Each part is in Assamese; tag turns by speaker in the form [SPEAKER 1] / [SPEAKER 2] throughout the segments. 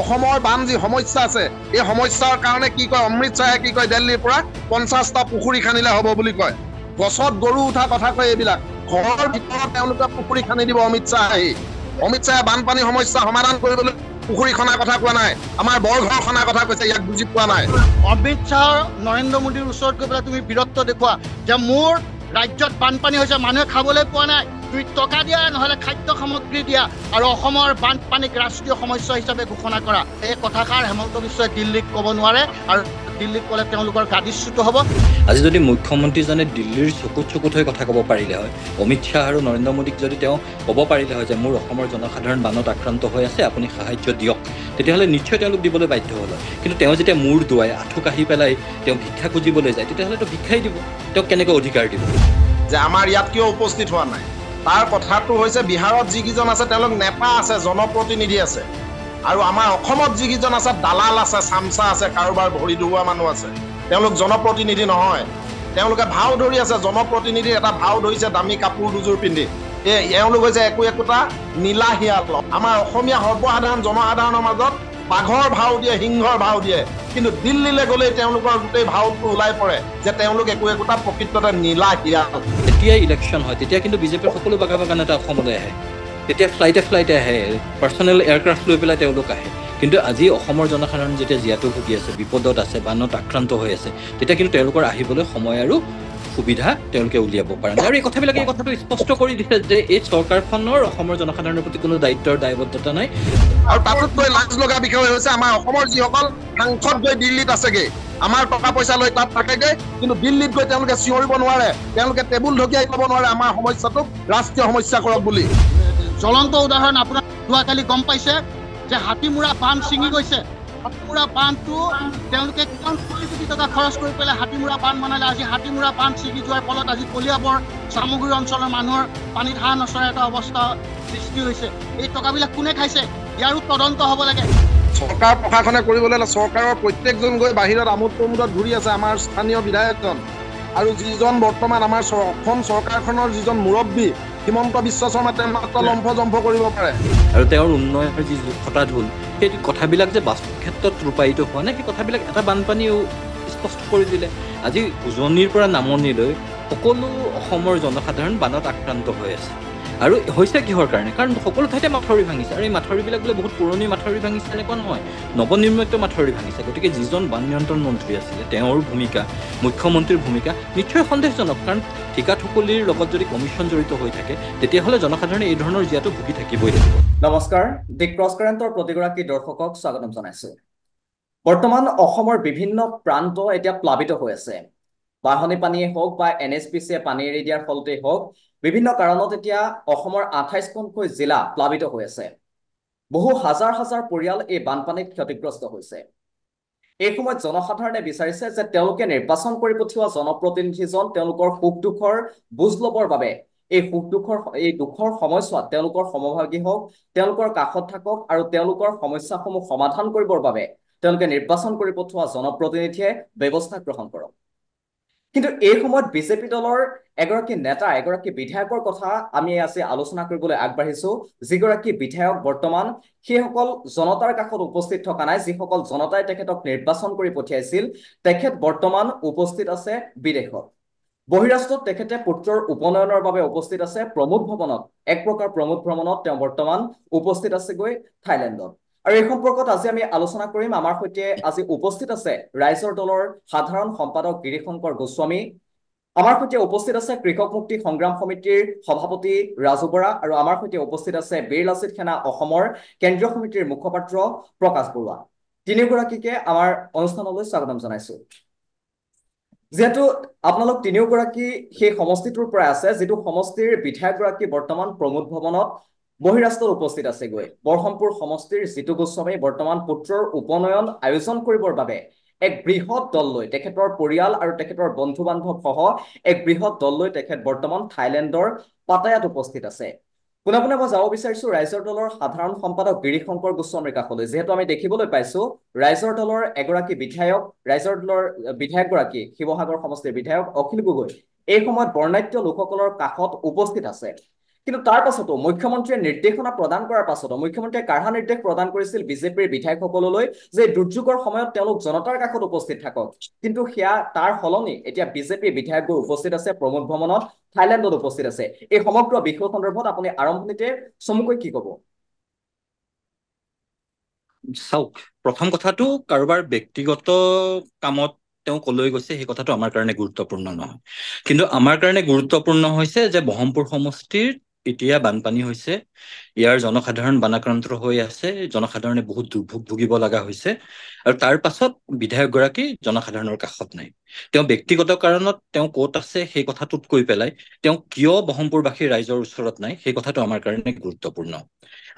[SPEAKER 1] অসমৰ বান যি সমস্যা আছে এই সমস্যাৰ কাৰণে কি কয় অমৃত শ্বাহে কি কয় দিল্লীৰ পৰা পঞ্চাছটা পুখুৰী খান্দিলে হ'ব বুলি কয় গছত গৰু উঠা কথা কয় এইবিলাক ঘৰৰ ভিতৰত তেওঁলোকে পুখুৰী খান্দি দিব অমিত আহি অমিত শ্বাহে বানপানী সমস্যা সমাধান কৰিবলৈ পুখুৰী খনাৰ
[SPEAKER 2] কথা কোৱা নাই আমাৰ বৰঘৰ খনাৰ কথা কৈছে ইয়াক বুজি পোৱা নাই অমিত শ্বাহ নৰেন্দ্ৰ মোদীৰ ওচৰত গৈ পেলাই তুমি বীৰত্ব দেখুওৱা যে মোৰ ৰাজ্যত বানপানী হৈছে মানুহে খাবলৈ পোৱা নাই দুই টকা দিয়া নহ'লে খাদ্য সামগ্ৰী দিয়া আৰু অসমৰ বানপানীক ৰাষ্ট্ৰীয় সমস্যা হিচাপে ঘোষণা কৰা এই কথাষাৰ হেমন্ত বিশ্বই দিল্লীক ক'ব নোৱাৰে আৰু দিল্লীক ক'লে তেওঁলোকৰ গাদীচ্যুত হ'ব
[SPEAKER 3] আজি যদি মুখ্যমন্ত্ৰীজনে দিল্লীৰ চকুত চকুত হৈ কথা ক'ব পাৰিলে হয় অমিত শ্বাহ আৰু নৰেন্দ্ৰ মোদীক যদি তেওঁ ক'ব পাৰিলে হয় যে মোৰ অসমৰ জনসাধাৰণ বানত আক্ৰান্ত হৈ আছে আপুনি সাহায্য দিয়ক তেতিয়াহ'লে নিশ্চয় তেওঁলোক দিবলৈ বাধ্য হ'ল হয় কিন্তু তেওঁ যেতিয়া মূৰ দুৱাই আঁঠু আহি পেলাই তেওঁ ভিক্ষা খুজিবলৈ যায় তেতিয়াহ'লেতো ভিক্ষাই দিব তেওঁক কেনেকৈ অধিকাৰ দিব যে আমাৰ ইয়াত কিয় উপস্থিত হোৱা নাই
[SPEAKER 1] তাৰ কথাটো হৈছে বিহাৰত যিকেইজন আছে তেওঁলোক নেপা আছে জনপ্ৰতিনিধি আছে আৰু আমাৰ অসমত যিকেইজন আছে দালাল আছে চামচা আছে কাৰোবাৰ ভৰি ধুওৱা মানুহ আছে তেওঁলোক জনপ্ৰতিনিধি নহয় তেওঁলোকে ভাও ধৰি আছে জনপ্ৰতিনিধি এটা ভাও ধৰিছে দামী কাপোৰ দুযোৰ পিন্ধি এই এওঁলোক হৈছে একো একোটা নীলা নীলাহীয়া আমাৰ অসমীয়া সৰ্বসাধাৰণ জনসাধাৰণৰ মাজত বাঘৰ ভাও দিয়ে সিংহৰ ভাও দিয়ে কিন্তু দিল্লীলে গলেই তেওঁলোকৰ গোটেই ভাওটো ওলাই পৰে
[SPEAKER 3] যে তেওঁলোক একো একোটা প্ৰকৃততে নীলা হিয়া যেতিয়াই ইলেকশ্যন হয় তেতিয়া কিন্তু বিজেপিৰ সকলো বাগা বাগান এটা অসমলৈ আহে তেতিয়া ফ্লাইটে ফ্লাইটে আহে পাৰ্চনেল এয়াৰক্ৰাফ্ট লৈ পেলাই তেওঁলোক আহে কিন্তু আজি অসমৰ জনসাধাৰণ যেতিয়া জীয়াতো ভুগি আছে বিপদত আছে বানত আক্ৰান্ত হৈ আছে তেতিয়া কিন্তু তেওঁলোকৰ আহিবলৈ সময় আৰু সুবিধা তেওঁলোকে উলিয়াব পাৰে আৰু এই কথাবিলাকে এই কথাটো স্পষ্ট কৰি দিছে যে এই চৰকাৰখনৰ অসমৰ জনসাধাৰণৰ প্ৰতি কোনো দায়িত্বৰ দায়বদ্ধতা নাই আৰু তাতোতকৈ লাজ
[SPEAKER 1] লগা বিষয় হৈছে আমাৰ অসমৰ যিসকল সাংসদ গৈ দিল্লীত আছেগে আমাৰ টকা পইচা লৈ তাত থাকেগে কিন্তু দিল্লীত গৈ তেওঁলোকে চিঞৰিব নোৱাৰে তেওঁলোকে টেবুল ঢকিয়াই ল'ব নোৱাৰে আমাৰ সমস্যাটো ৰাষ্ট্ৰীয় সমস্যা কৰক বুলি
[SPEAKER 2] চলন্ত উদাহৰণ আপোনাৰ যোৱাকালি গম পাইছে যে হাতীমোৰা পাণ ছিঙি গৈছে হাতীমুৰা পাণটো তেওঁলোকে কিমান কোটি কোটি টকা খৰচ কৰি পেলাই হাতীমুৰা বান্ধ বনালে আজি হাতীমুৰা পাণ ছিগি যোৱাৰ ফলত আজি কলিয়াবৰ চামগুৰি অঞ্চলৰ মানুহৰ পানীত হাঁহ নচৰা এটা অৱস্থা সৃষ্টি হৈছে এই টকাবিলাক কোনে খাইছে ইয়াৰো তদন্ত হ'ব লাগে
[SPEAKER 1] চৰকাৰ প্ৰশাসনে কৰিবলৈ হ'লে চৰকাৰৰ প্ৰত্যেকজন গৈ বাহিৰত আমোদ প্ৰমোদত ঘূৰি আছে আমাৰ স্থানীয় বিধায়কজন আৰু যিজন বৰ্তমান আমাৰ অসম চৰকাৰখনৰ যিজন মুৰব্বী হিমন্ত বিশ্ব শৰ্মা তেওঁ মাত্ৰ লম্ফ জম্ফ কৰিব পাৰে
[SPEAKER 3] আৰু তেওঁৰ উন্নয়নৰ যি জোখতা ধূল সেই কথাবিলাক যে বাস্তৱ ক্ষেত্ৰত ৰূপায়িত হোৱা নাই সেই কথাবিলাক এটা বানপানীয়েও স্পষ্ট কৰি দিলে আজি উজনিৰ পৰা নামনিলৈ সকলো অসমৰ জনসাধাৰণ বানত আক্ৰান্ত হৈ আছে আৰু হৈছে কিহৰ কাৰণে কাৰণ সকলো ঠাইতে মাথৰি ভাঙিছে আৰু এই মাথৰিবিলাক বোলে বহুত পুৰণি মাথাউৰি ভাঙিছে এনেকুৱা নহয় নৱ নিৰ্মিত মাথৰি ভাঙিছে গতিকে যিজন বান নিয়ন্ত্ৰণ মন্ত্ৰী আছিলে তেওঁৰ ভূমিকা মুখ্যমন্ত্ৰীৰ ভূমিকা নিশ্চয় সন্দেহজনক কাৰণ ঠিকাথুকলিৰ লগত যদি কমিশ্যন জড়িত হৈ থাকে তেতিয়াহ'লে জনসাধাৰণে এই ধৰণৰ জীয়াটো ভুগি থাকিবই লাগিব নমস্কাৰ দি ক্ৰছ কাৰেণ্টৰ প্ৰতিগৰাকী দৰ্শকক
[SPEAKER 4] স্বাগতম জনাইছো বৰ্তমান অসমৰ বিভিন্ন প্ৰান্ত এতিয়া প্লাৱিত হৈ আছে বাঢ়নী পানীয়ে হওক বা এন এছ পি চিয়ে পানী এৰি দিয়াৰ ফলতেই হওক বিভিন্ন কাৰণত এতিয়া অসমৰ আঠাইছখনকৈ জিলা প্লাৱিত হৈ আছে বহু হাজাৰ হাজাৰ পৰিয়াল এই বানপানীত ক্ষতিগ্ৰস্ত হৈছে এই সময়ত জনসাধাৰণে বিচাৰিছে যে তেওঁলোকে নিৰ্বাচন কৰি পঠিওৱা জনপ্ৰতিনিধিজন তেওঁলোকৰ সুখ দুখৰ বুজ ল'বৰ বাবে এই সুখ দুখৰ এই দুখৰ সময়ছোৱাত তেওঁলোকৰ সমভাগী হওক তেওঁলোকৰ কাষত থাকক আৰু তেওঁলোকৰ সমস্যাসমূহ সমাধান কৰিবৰ বাবে তেওঁলোকে নিৰ্বাচন কৰি পঠোৱা জনপ্ৰতিনিধিয়ে ব্যৱস্থা গ্ৰহণ কৰক কিন্তু এই সময়ত বিজেপি দলৰ এগৰাকী নেতা এগৰাকী বিধায়কৰ কথা আমি আছে আলোচনা কৰিবলৈ আগবাঢ়িছোঁ যিগৰাকী বিধায়ক বৰ্তমান সেইসকল জনতাৰ কাষত উপস্থিত থকা নাই যিসকল জনতাই তেখেতক নিৰ্বাচন কৰি পঠিয়াইছিল তেখেত বৰ্তমান উপস্থিত আছে বিদেশত বহিৰাষ্ট্ৰত তেখেতে পুত্ৰৰ উপনয়নৰ বাবে উপস্থিত আছে প্ৰমোদ ভ্ৰমণত এক প্ৰকাৰ প্ৰমোদ ভ্ৰমণত তেওঁ বৰ্তমান উপস্থিত আছেগৈ থাইলেণ্ডত আৰু এই সম্পৰ্কত আজি আমি আলোচনা কৰিম আমাৰ সৈতে আজি উপস্থিত আছে ৰাইজৰ দলৰ সাধাৰণ সম্পাদক গিৰিশংকৰ গোস্বামী আমাৰ সৈতে উপস্থিত আছে কৃষক মুক্তি সংগ্ৰাম সমিতিৰ সভাপতি ৰাজু বৰা আৰু আমাৰ সৈতে উপস্থিত আছে বীৰ লাচিত সেনা অসমৰ কেন্দ্ৰীয় সমিতিৰ মুখপাত্ৰ প্ৰকাশ বৰুৱা তিনিওগৰাকীকে আমাৰ অনুষ্ঠানলৈ স্বাগতম জনাইছো যিহেতু আপোনালোক তিনিওগৰাকী সেই সমষ্টিটোৰ পৰাই আছে যিটো সমষ্টিৰ বিধায়কগৰাকী বৰ্তমান প্ৰমোদ ভৱনত বহিৰাষ্ট্ৰত উপস্থিত আছেগৈ বৰহমপুৰ সমষ্টিৰ জিতু গোস্বামী বৰ্তমান পুত্ৰৰ উপনয়ন আয়োজন কৰিবৰ বাবে এক বৃহৎ দল লৈ তেখেতৰ পৰিয়াল আৰু তেখেতৰ বন্ধু বান্ধৱসহ এক বৃহৎ দল লৈ তেখেত বৰ্তমান থাইলেণ্ডৰ পাটায়াত উপস্থিত আছে পোনা পোনে মই যাব বিচাৰিছো ৰাইজৰ দলৰ সাধাৰণ সম্পাদক শংকৰ গোস্বামীৰ কাষলৈ যিহেতু আমি দেখিবলৈ পাইছো ৰাইজৰ দলৰ এগৰাকী বিধায়ক ৰাইজৰ দলৰ বিধায়কগৰাকী শিৱসাগৰ সমষ্টিৰ বিধায়ক অখিল গগৈ এই সময়ত বৰ্ণাঢ্য লোকসকলৰ কাষত উপস্থিত আছে কিন্তু তাৰ পাছতো মুখ্যমন্ত্ৰীয়ে নিৰ্দেশনা প্ৰদান কৰাৰ পাছতো মুখ্যমন্ত্ৰীয়ে কাঢ়া নিৰ্দেশ প্ৰদান কৰিছিল বিজেপিৰ বিধায়কসকললৈ যে দুৰ্যোগৰ সময়ত তেওঁলোক জনতাৰ কাষত উপস্থিত থাকক কিন্তু সেয়া তাৰ সলনি এতিয়া বিজেপিৰ বিধায়কবোৰ উপস্থিত আছে প্ৰমোদ ভ্ৰমণত থাইলেণ্ডত উপস্থিত আছে এই সমগ্ৰ বিষয় সন্দৰ্ভত আপুনি আৰম্ভণিতে চমুকৈ কি ক'ব
[SPEAKER 3] চাওক প্ৰথম কথাটো কাৰোবাৰ ব্যক্তিগত কামত তেওঁ ক'লৈ গৈছে সেই কথাটো আমাৰ কাৰণে গুৰুত্বপূৰ্ণ নহয় কিন্তু আমাৰ কাৰণে গুৰুত্বপূৰ্ণ হৈছে যে বহমপুৰ সমষ্টিৰ এতিয়া বানপানী হৈছে ইয়াৰ জনসাধাৰণ বানাক্ৰান্ত হৈ আছে জনসাধাৰণে বহুত দুৰ্ভোগ ভুগিব লগা হৈছে আৰু তাৰ পাছত বিধায়কগৰাকী জনসাধাৰণৰ কাষত নাই তেওঁ ব্যক্তিগত কাৰণত তেওঁ ক'ত আছে সেই কথাটোত কৈ পেলাই তেওঁ কিয় বহমপুৰবাসী ৰাইজৰ ওচৰত নাই সেই কথাটো আমাৰ কাৰণে গুৰুত্বপূৰ্ণ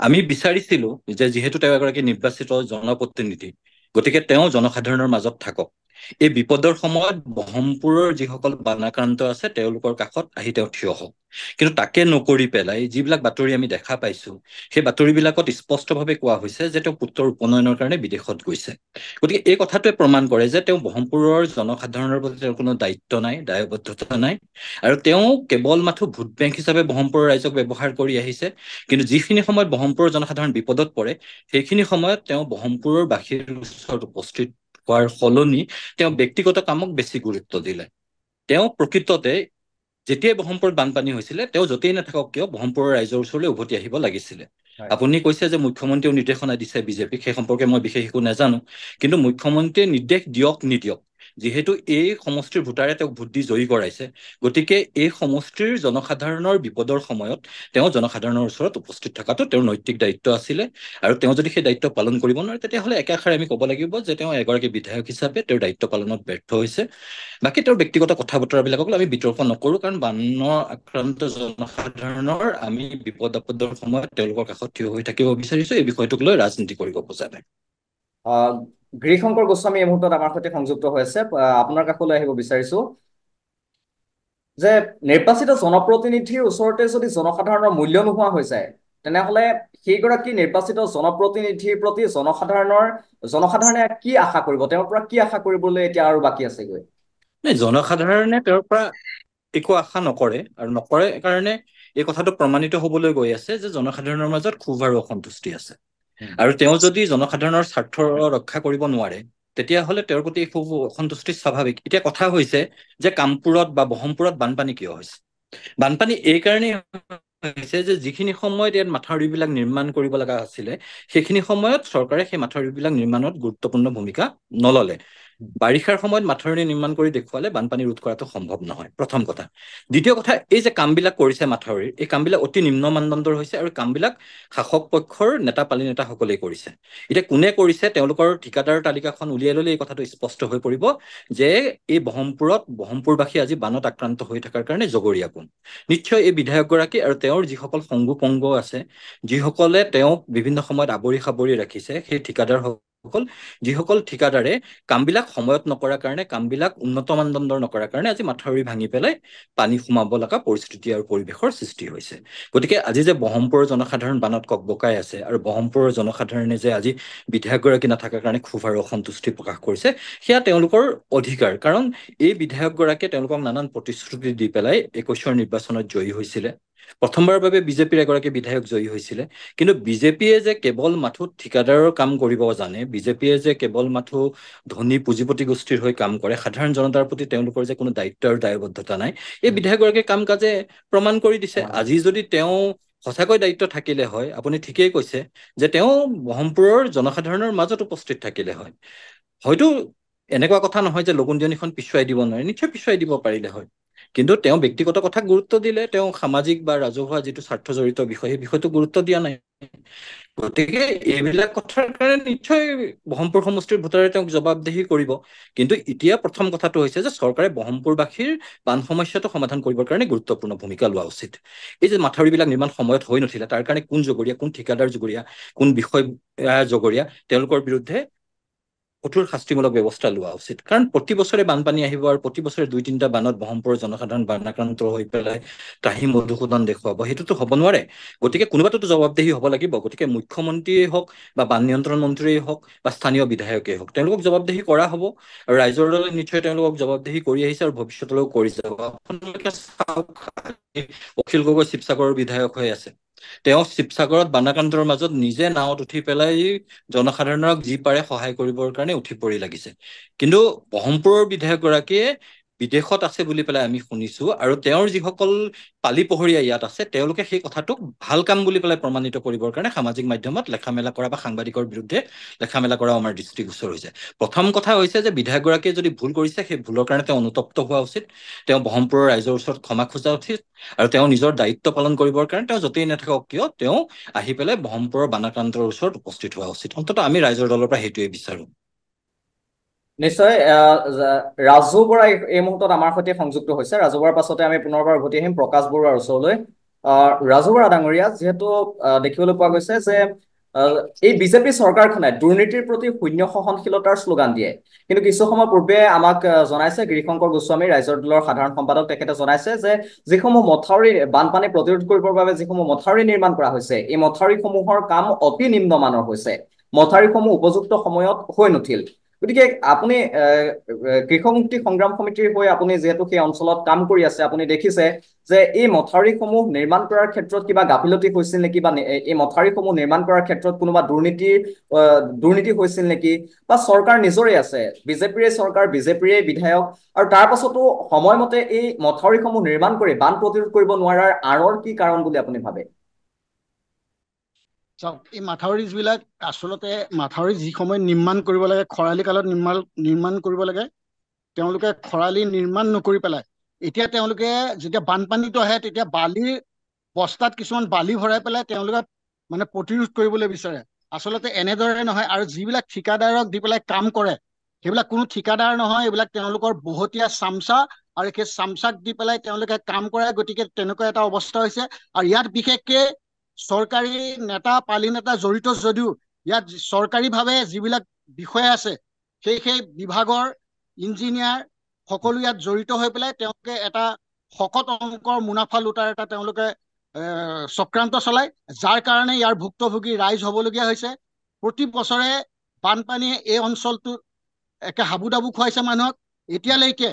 [SPEAKER 3] আমি বিচাৰিছিলো যে যিহেতু তেওঁ এগৰাকী নিৰ্বাচিত জনপ্ৰতিনিধি গতিকে তেওঁ জনসাধাৰণৰ মাজত থাকক এই বিপদৰ সময়ত ব্ৰহ্মপুৰৰ যিসকল বানাক্ৰান্ত আছে তেওঁলোকৰ কাষত আহি তেওঁ থিয় হওক কিন্তু তাকে নকৰি পেলাই যিবিলাক বাতৰি আমি দেখা পাইছো সেই বাতৰিবিলাকত স্পষ্টভাৱে কোৱা হৈছে যে তেওঁ পুত্ৰৰ উপনয়নৰ কাৰণে বিদেশত গৈছে গতিকে এই কথাটোৱে প্ৰমাণ কৰে যে তেওঁ ব্ৰহ্মপুৰৰ জনসাধাৰণৰ প্ৰতি তেওঁৰ কোনো দায়িত্ব নাই দায়বদ্ধতা নাই আৰু তেওঁ কেৱল মাথো ভোট বেংক হিচাপে ব্ৰহ্মপুৰৰ ৰাইজক ব্যৱহাৰ কৰি আহিছে কিন্তু যিখিনি সময়ত ব্ৰহ্মপুৰৰ জনসাধাৰণ বিপদত পৰে সেইখিনি সময়ত তেওঁ ব্ৰহ্মপুৰৰ বাসীৰ ওচৰত উপস্থিত হোৱাৰ সলনি তেওঁ ব্যক্তিগত কামক বেছি গুৰুত্ব দিলে তেওঁ প্ৰকৃততে যেতিয়াই ব্ৰহ্মপুৰত বানপানী হৈছিলে তেওঁ য'তেই নাথাকক কিয় ব্ৰহ্মপুৰৰ ৰাইজৰ ওচৰলৈ উভতি আহিব লাগিছিলে আপুনি কৈছে যে মুখ্যমন্ত্ৰীয়েও নিৰ্দেশনা দিছে বিজেপিক সেই সম্পৰ্কে মই বিশেষ একো নাজানো কিন্তু মুখ্যমন্ত্ৰীয়ে নিৰ্দেশ দিয়ক নিদিয়ক যিহেতু এই সমষ্টিৰ ভোটাৰে তেওঁক ভোট দি জয়ী কৰাইছে গতিকে এই সমষ্টিৰ জনসাধাৰণৰ বিপদৰ সময়ত তেওঁ জনসাধাৰণৰ ওচৰত উপস্থিত থকাটো তেওঁৰ নৈতিক দায়িত্ব আছিলে আৰু তেওঁ যদি সেই দায়িত্ব পালন কৰিব নোৱাৰে তেতিয়াহ'লে একেষাৰে আমি ক'ব লাগিব যে তেওঁ এগৰাকী বিধায়ক হিচাপে তেওঁৰ দায়িত্ব পালনত ব্যৰ্থ হৈছে বাকী তেওঁৰ ব্যক্তিগত কথা বতৰাবিলাকক আমি বিতৰ্ক নকৰোঁ কাৰণ বানৰ আক্ৰান্ত জনসাধাৰণৰ আমি বিপদ আপদৰ সময়ত তেওঁলোকৰ কাষত থিয় হৈ থাকিব বিচাৰিছোঁ এই বিষয়টোক লৈ ৰাজনীতি কৰিব বজা নাই
[SPEAKER 4] গিৰিশংকৰ গোস্বামী এই মুহূৰ্তত আমাৰ সৈতে সংযুক্ত হৈ আছে আপোনাৰ কাষলৈ আহিব বিচাৰিছো যে নিৰ্বাচিত জনপ্ৰতিনিধিৰ ওচৰতে যদি জনসাধাৰণৰ মূল্য নোহোৱা হৈ যায় তেনেহলে সেইগৰাকী নিৰ্বাচিত জনপ্ৰতিনিধিৰ প্ৰতি জনসাধাৰণৰ জনসাধাৰণে কি আশা কৰিব তেওঁৰ পৰা কি আশা কৰিবলৈ এতিয়া আৰু বাকী আছেগৈ
[SPEAKER 3] নাই জনসাধাৰণে তেওঁৰ পৰা একো আশা নকৰে আৰু নকৰে কাৰণে এই কথাটো প্ৰমাণিত হবলৈ গৈ আছে যে জনসাধাৰণৰ মাজত খুব আৰু অসন্তুষ্টি আছে আৰু তেওঁ যদি জনসাধাৰণৰ স্বাৰ্থ ৰক্ষা কৰিব নোৱাৰে তেতিয়াহ'লে তেওঁৰ প্ৰতি খুব অসন্তুষ্টি স্বাভাৱিক এতিয়া কথা হৈছে যে কামপুৰত বা বহমপুৰত বানপানী কিয় হৈছে বানপানী এইকাৰণেই হৈছে যে যিখিনি সময়ত ইয়াত মাথাউৰিবিলাক নিৰ্মাণ কৰিব লগা আছিলে সেইখিনি সময়ত চৰকাৰে সেই মাথাউৰিবিলাক নিৰ্মাণত গুৰুত্বপূৰ্ণ ভূমিকা নললে বাৰিষাৰ সময়ত মাথৰণি নিৰ্মাণ কৰি দেখুৱালে বানপানী ৰোধ কৰাটো সম্ভৱ নহয় প্ৰথম কথা দ্বিতীয় কথা এই যে কামবিলাক কৰিছে মাথৰিৰ এই কামবিলাক অতি নিম্ন মানদণ্ডৰ হৈছে আৰু কামবিলাক শাসক পক্ষৰ নেতা পালি নেতাসকলেই কৰিছে এতিয়া কোনে কৰিছে তেওঁলোকৰ ঠিকাদাৰৰ তালিকাখন উলিয়াই ল'লে এই কথাটো স্পষ্ট হৈ পৰিব যে এই ব্ৰহ্মপুৰত ব্ৰহ্মপুৰবাসী আজি বানত আক্ৰান্ত হৈ থকাৰ কাৰণে জগৰীয়া কোন নিশ্চয় এই বিধায়কগৰাকী আৰু তেওঁৰ যিসকল পংগ আছে যিসকলে তেওঁক বিভিন্ন সময়ত আৱৰি সাৱৰি ৰাখিছে সেই ঠিকাদাৰ সকল যিসকল ঠিকাদাৰে কামবিলাক সময়ত নকৰাৰ কাৰণে কামবিলাক উন্নত মানদণ্ডৰ নকৰাৰ কাৰণে আজি মাথাউৰি ভাঙি পেলাই পানী সোমাব লগা পৰিস্থিতি আৰু পৰিৱেশৰ সৃষ্টি হৈছে গতিকে আজি যে ব্ৰহ্মপুৰৰ জনসাধাৰণ বানত কক বকাই আছে আৰু ব্ৰহ্মপুৰৰ জনসাধাৰণে যে আজি বিধায়কগৰাকী নাথাকাৰ কাৰণে ক্ষোভ আৰু অসন্তুষ্টি প্ৰকাশ কৰিছে সেয়া তেওঁলোকৰ অধিকাৰ কাৰণ এই বিধায়কগৰাকীয়ে তেওঁলোকক নানান প্ৰতিশ্ৰুতি দি পেলাই একৈশৰ নিৰ্বাচনত জয়ী হৈছিলে প্ৰথমবাৰৰ বাবে বিজেপিৰ এগৰাকী বিধায়ক জয়ী হৈছিলে কিন্তু বিজেপিয়ে যে কেৱল মাথো ঠিকাদাৰৰ কাম কৰিব জানে বিজেপিয়ে যে কেৱল মাথো ধনী পুঁজিপতি গোষ্ঠীৰ হৈ কাম কৰে সাধাৰণ জনতাৰ প্ৰতি তেওঁলোকৰ যে কোনো দায়িত্ব আৰু দায়বদ্ধতা নাই এই বিধায়কগৰাকীৰ কাম কাজে প্ৰমাণ কৰি দিছে আজি যদি তেওঁ সঁচাকৈ দায়িত্ব থাকিলে হয় আপুনি ঠিকেই কৈছে যে তেওঁ ব্ৰহ্মপুৰৰ জনসাধাৰণৰ মাজত উপস্থিত থাকিলে হয় হয়তো এনেকুৱা কথা নহয় যে লগুণজনীখন পিছুৱাই দিব নোৱাৰে নিশ্চয় পিছুৱাই দিব পাৰিলে হয় কিন্তু তেওঁ ব্যক্তিগত কথাক গুৰুত্ব দিলে তেওঁ সামাজিক বা ৰাজহুৱা যিটো স্বাৰ্থ জড়িত বিষয় সেই বিষয়টো গুৰুত্ব দিয়া নাই গতিকে এইবিলাক কথাৰ কাৰণে নিশ্চয় বহমপুৰ সমষ্টিৰ ভোটাৰে তেওঁক জবাবদেহি কৰিব কিন্তু এতিয়া প্ৰথম কথাটো হৈছে যে চৰকাৰে ব্ৰহ্মপুৰবাসীৰ বান সমস্যাটো সমাধান কৰিবৰ কাৰণে গুৰুত্বপূৰ্ণ ভূমিকা লোৱা উচিত এই যে মাথাউৰিবিলাক নিৰ্মাণ সময়ত হৈ নুঠিলে তাৰ কাৰণে কোন জগৰীয়া কোন ঠিকাদাৰ জগৰীয়া কোন বিষয় জগৰীয়া তেওঁলোকৰ বিৰুদ্ধে কঠোৰ শাস্তিমূলক ব্যৱস্থা লোৱা উচিত কাৰণ প্ৰতি বছৰে বানপানী আহিব আৰু প্ৰতি বছৰে দুই তিনিটা বানত ব্ৰহ্মপুৰৰ জনসাধাৰণ বানাক্ৰান্ত হৈ পেলাই তাহি মধুসূদন দেখুৱাব সেইটোতো হ'ব নোৱাৰে গতিকে কোনোবাটোতো জবাবদেহি হ'ব লাগিব গতিকে মুখ্যমন্ত্ৰীয়ে হওক বা বান নিয়ন্ত্ৰণ মন্ত্ৰীয়ে হওক বা স্থানীয় বিধায়কেই হওক তেওঁলোকক জবাবদেহি কৰা হ'ব আৰু ৰাইজৰ দলে নিশ্চয় তেওঁলোকক জবাবদেহি কৰি আহিছে আৰু ভৱিষ্যতলৈও কৰি যাব অখিল গগৈ শিৱসাগৰৰ বিধায়ক হৈ আছে তেওঁ শিৱসাগৰত বানাকান্তৰ মাজত নিজে নাৱত উঠি পেলাই জনসাধাৰণক যি পাৰে সহায় কৰিবৰ কাৰণে উঠি পৰি লাগিছে কিন্তু বহমপুৰৰ বিধায়কগৰাকীয়ে বিদেশত আছে বুলি পেলাই আমি শুনিছো আৰু তেওঁৰ যিসকল পালি পহৰীয়া ইয়াত আছে তেওঁলোকে সেই কথাটোক ভাল কাম বুলি পেলাই প্ৰমাণিত কৰিবৰ কাৰণে সামাজিক মাধ্যমত লেখা মেলা কৰা বা সাংবাদিকৰ বিৰুদ্ধে লেখা মেলা কৰাও আমাৰ দৃষ্টিগোচৰ হৈছে প্ৰথম কথা হৈছে যে বিধায়কগৰাকীয়ে যদি ভুল কৰিছে সেই ভুলৰ কাৰণে তেওঁ অনুতপ্ত হোৱা উচিত তেওঁ ব্ৰহ্মপুৰৰ ৰাইজৰ ওচৰত ক্ষমা খোজা উচিত আৰু তেওঁ নিজৰ দায়িত্ব পালন কৰিবৰ কাৰণে তেওঁ য'তেই নাথাকক কিয় তেওঁ আহি পেলাই ব্ৰহ্মপুৰৰ বানাক্ৰান্তৰ ওচৰত উপস্থিত হোৱা উচিত অন্ততঃ আমি ৰাইজৰ দলৰ পৰা সেইটোৱে বিচাৰোঁ
[SPEAKER 4] নিশ্চয় ৰাজু বৰা এই মুহূৰ্তত আমাৰ সৈতে সংযুক্ত হৈছে ৰাজু বৰাৰ পাছতে আমি পুনৰবাৰ উভতি আহিম প্ৰকাশ বৰুৱাৰ ওচৰলৈ ৰাজু বৰা ডাঙৰীয়া যিহেতু দেখিবলৈ পোৱা গৈছে যে এই বিজেপি চৰকাৰখনে দুৰ্নীতিৰ প্ৰতি শূন্য সহনশীলতাৰ শ্লোগান দিয়ে কিন্তু কিছু সময় পূৰ্বে আমাক জনাইছে গিৰিশংকৰ গোস্বামী ৰাইজৰ দলৰ সাধাৰণ সম্পাদক তেখেতে জনাইছে যে যিসমূহ মথাউৰি বানপানী প্ৰতিৰোধ কৰিবৰ বাবে যিসমূহ মথাউৰি নিৰ্মাণ কৰা হৈছে এই মথাউৰিসমূহৰ কাম অতি নিম্নমানৰ হৈছে মথাউৰিসমূহ উপযুক্ত সময়ত হৈ নুঠিল গতিকে আপুনি কৃষক মুক্তি সংগ্ৰাম সমিতিৰ হৈ আপুনি যিহেতু সেই অঞ্চলত কাম কৰি আছে আপুনি দেখিছে যে এই মথাউৰিসমূহ নিৰ্মাণ কৰাৰ ক্ষেত্ৰত কিবা গাফিলতি হৈছিল নেকি বা এই মথাউৰিসমূহ নিৰ্মাণ কৰাৰ ক্ষেত্ৰত কোনোবা দুৰ্নীতিৰ দুৰ্নীতি হৈছিল নেকি বা চৰকাৰ নিজৰে আছে বিজেপিৰে চৰকাৰ বিজেপিৰে বিধায়ক আৰু তাৰ পাছতো সময়মতে এই মথাউৰিসমূহ নিৰ্মাণ কৰি বান প্ৰতিৰোধ কৰিব নোৱাৰাৰ আঁৰৰ কি কাৰণ বুলি আপুনি ভাবে
[SPEAKER 2] চাওক এই মাথাউৰি মাথাউৰিজবিলাক আচলতে মাথাউৰি যি সময়ত নিৰ্মাণ কৰিব লাগে খৰালি কালত নিৰ্মাণ নিৰ্মাণ কৰিব লাগে তেওঁলোকে খৰালি নিৰ্মাণ নকৰি পেলাই এতিয়া তেওঁলোকে যেতিয়া বানপানীটো আহে তেতিয়া বালিৰ বস্তাত কিছুমান বালি ভৰাই পেলাই তেওঁলোকে মানে প্ৰতিৰোধ কৰিবলৈ বিচাৰে আচলতে এনেদৰে নহয় আৰু যিবিলাক ঠিকাদাৰক দি পেলাই কাম কৰে সেইবিলাক কোনো ঠিকাদাৰ নহয় এইবিলাক তেওঁলোকৰ বহতীয়া চামচা আৰু সেই চামচাক দি পেলাই তেওঁলোকে কাম কৰে গতিকে তেনেকুৱা এটা অৱস্থা হৈছে আৰু ইয়াত বিশেষকে চৰকাৰী নেতা পালি নেতা জড়িত যদিও ইয়াত চৰকাৰী ভাৱে যিবিলাক বিষয়া আছে সেই সেই বিভাগৰ ইঞ্জিনিয়াৰ সকলো ইয়াত জড়িত হৈ পেলাই তেওঁলোকে এটা শকত অংকৰ মুনাফা লোটাৰ এটা তেওঁলোকে চক্ৰান্ত চলায় যাৰ কাৰণে ইয়াৰ ভুক্তভোগী ৰাইজ হ'বলগীয়া হৈছে প্ৰতি বছৰে বানপানীয়ে এই অঞ্চলটো একে হাবু হাবুডাবু খুৱাইছে মানুহক এতিয়ালৈকে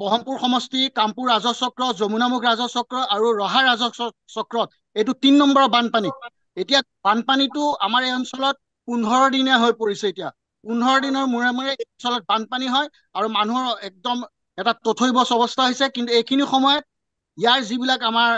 [SPEAKER 2] ব্ৰহ্মপুৰ সমষ্টি কামপুৰ ৰাজহ চক্ৰ যমুনামুখ ৰাজহ চক্ৰ আৰু ৰহা ৰাজহ চক্ৰত এইটো তিনি নম্বৰৰ বানপানী এতিয়া বানপানীটো আমাৰ এই অঞ্চলত পোন্ধৰ দিনীয়া হৈ পৰিছে এতিয়া পোন্ধৰ দিনৰ মূৰে মূৰে এই অঞ্চলত বানপানী হয় আৰু মানুহৰ একদম এটা তথৈবছ অৱস্থা হৈছে কিন্তু এইখিনি সময়ত ইয়াৰ যিবিলাক আমাৰ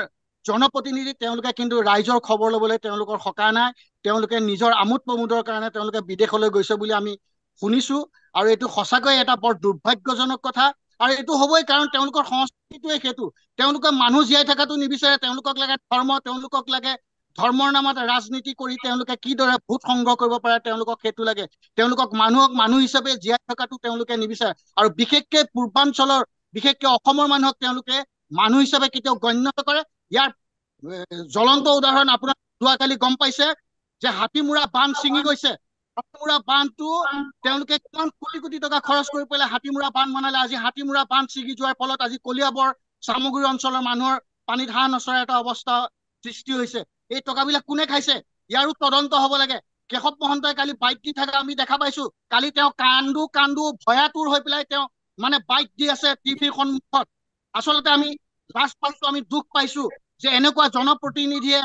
[SPEAKER 2] জনপ্ৰতিনিধি তেওঁলোকে কিন্তু ৰাইজৰ খবৰ ল'বলৈ তেওঁলোকৰ সকাহ নাই তেওঁলোকে নিজৰ আমোদ প্ৰমোদৰ কাৰণে তেওঁলোকে বিদেশলৈ গৈছে বুলি আমি শুনিছো আৰু এইটো সঁচাকৈ এটা বৰ দুৰ্ভাগ্যজনক কথা আৰু এইটো হবই কাৰণ তেওঁলোকৰ সংস্কৃতিটোৱে সেইটো তেওঁলোকে মানুহ জীয়াই থকাটো নিবিচাৰে তেওঁলোকক লাগে ধৰ্ম তেওঁলোকক লাগে ধৰ্মৰ নামত ৰাজনীতি কৰি তেওঁলোকে কিদৰে ভোট সংগ্ৰহ কৰিব পাৰে তেওঁলোকক সেইটো লাগে তেওঁলোকক মানুহক মানুহ হিচাপে জীয়াই থকাটো তেওঁলোকে নিবিচাৰে আৰু বিশেষকে পূৰ্বাঞ্চলৰ বিশেষকে অসমৰ মানুহক তেওঁলোকে মানুহ হিচাপে কেতিয়াও গণ্য নকৰে ইয়াৰ জ্বলন্ত উদাহৰণ আপোনাৰ যোৱাকালি গম পাইছে যে হাতীমোৰা বান্ধ ছিঙি গৈছে হাতীমুৰা বান্ধটো তেওঁলোকে কিমান কোটি কোটি টকা খৰচ কৰি পেলাই হাতীমুৰা বান্ধ বনালে আজি হাতীমুৰা বান্ধ ছিগি যোৱাৰ ফলত আজি কলিয়াবৰ চামগুৰি অঞ্চলৰ মানুহৰ পানীত হাঁহ নচৰা এটা অৱস্থা সৃষ্টি হৈছে এই টকাবিলাক কোনে খাইছে ইয়াৰো তদন্ত হ'ব লাগে কেশৱ মহন্তই কালি বাইক দি থকা আমি দেখা পাইছো কালি তেওঁ কান্দো কান্দো ভয়াতুৰ হৈ পেলাই তেওঁ মানে বাইক দি আছে টিভিৰ সন্মুখত আচলতে আমি লাজ পাইছো আমি দুখ পাইছো যে এনেকুৱা জনপ্ৰতিনিধিয়ে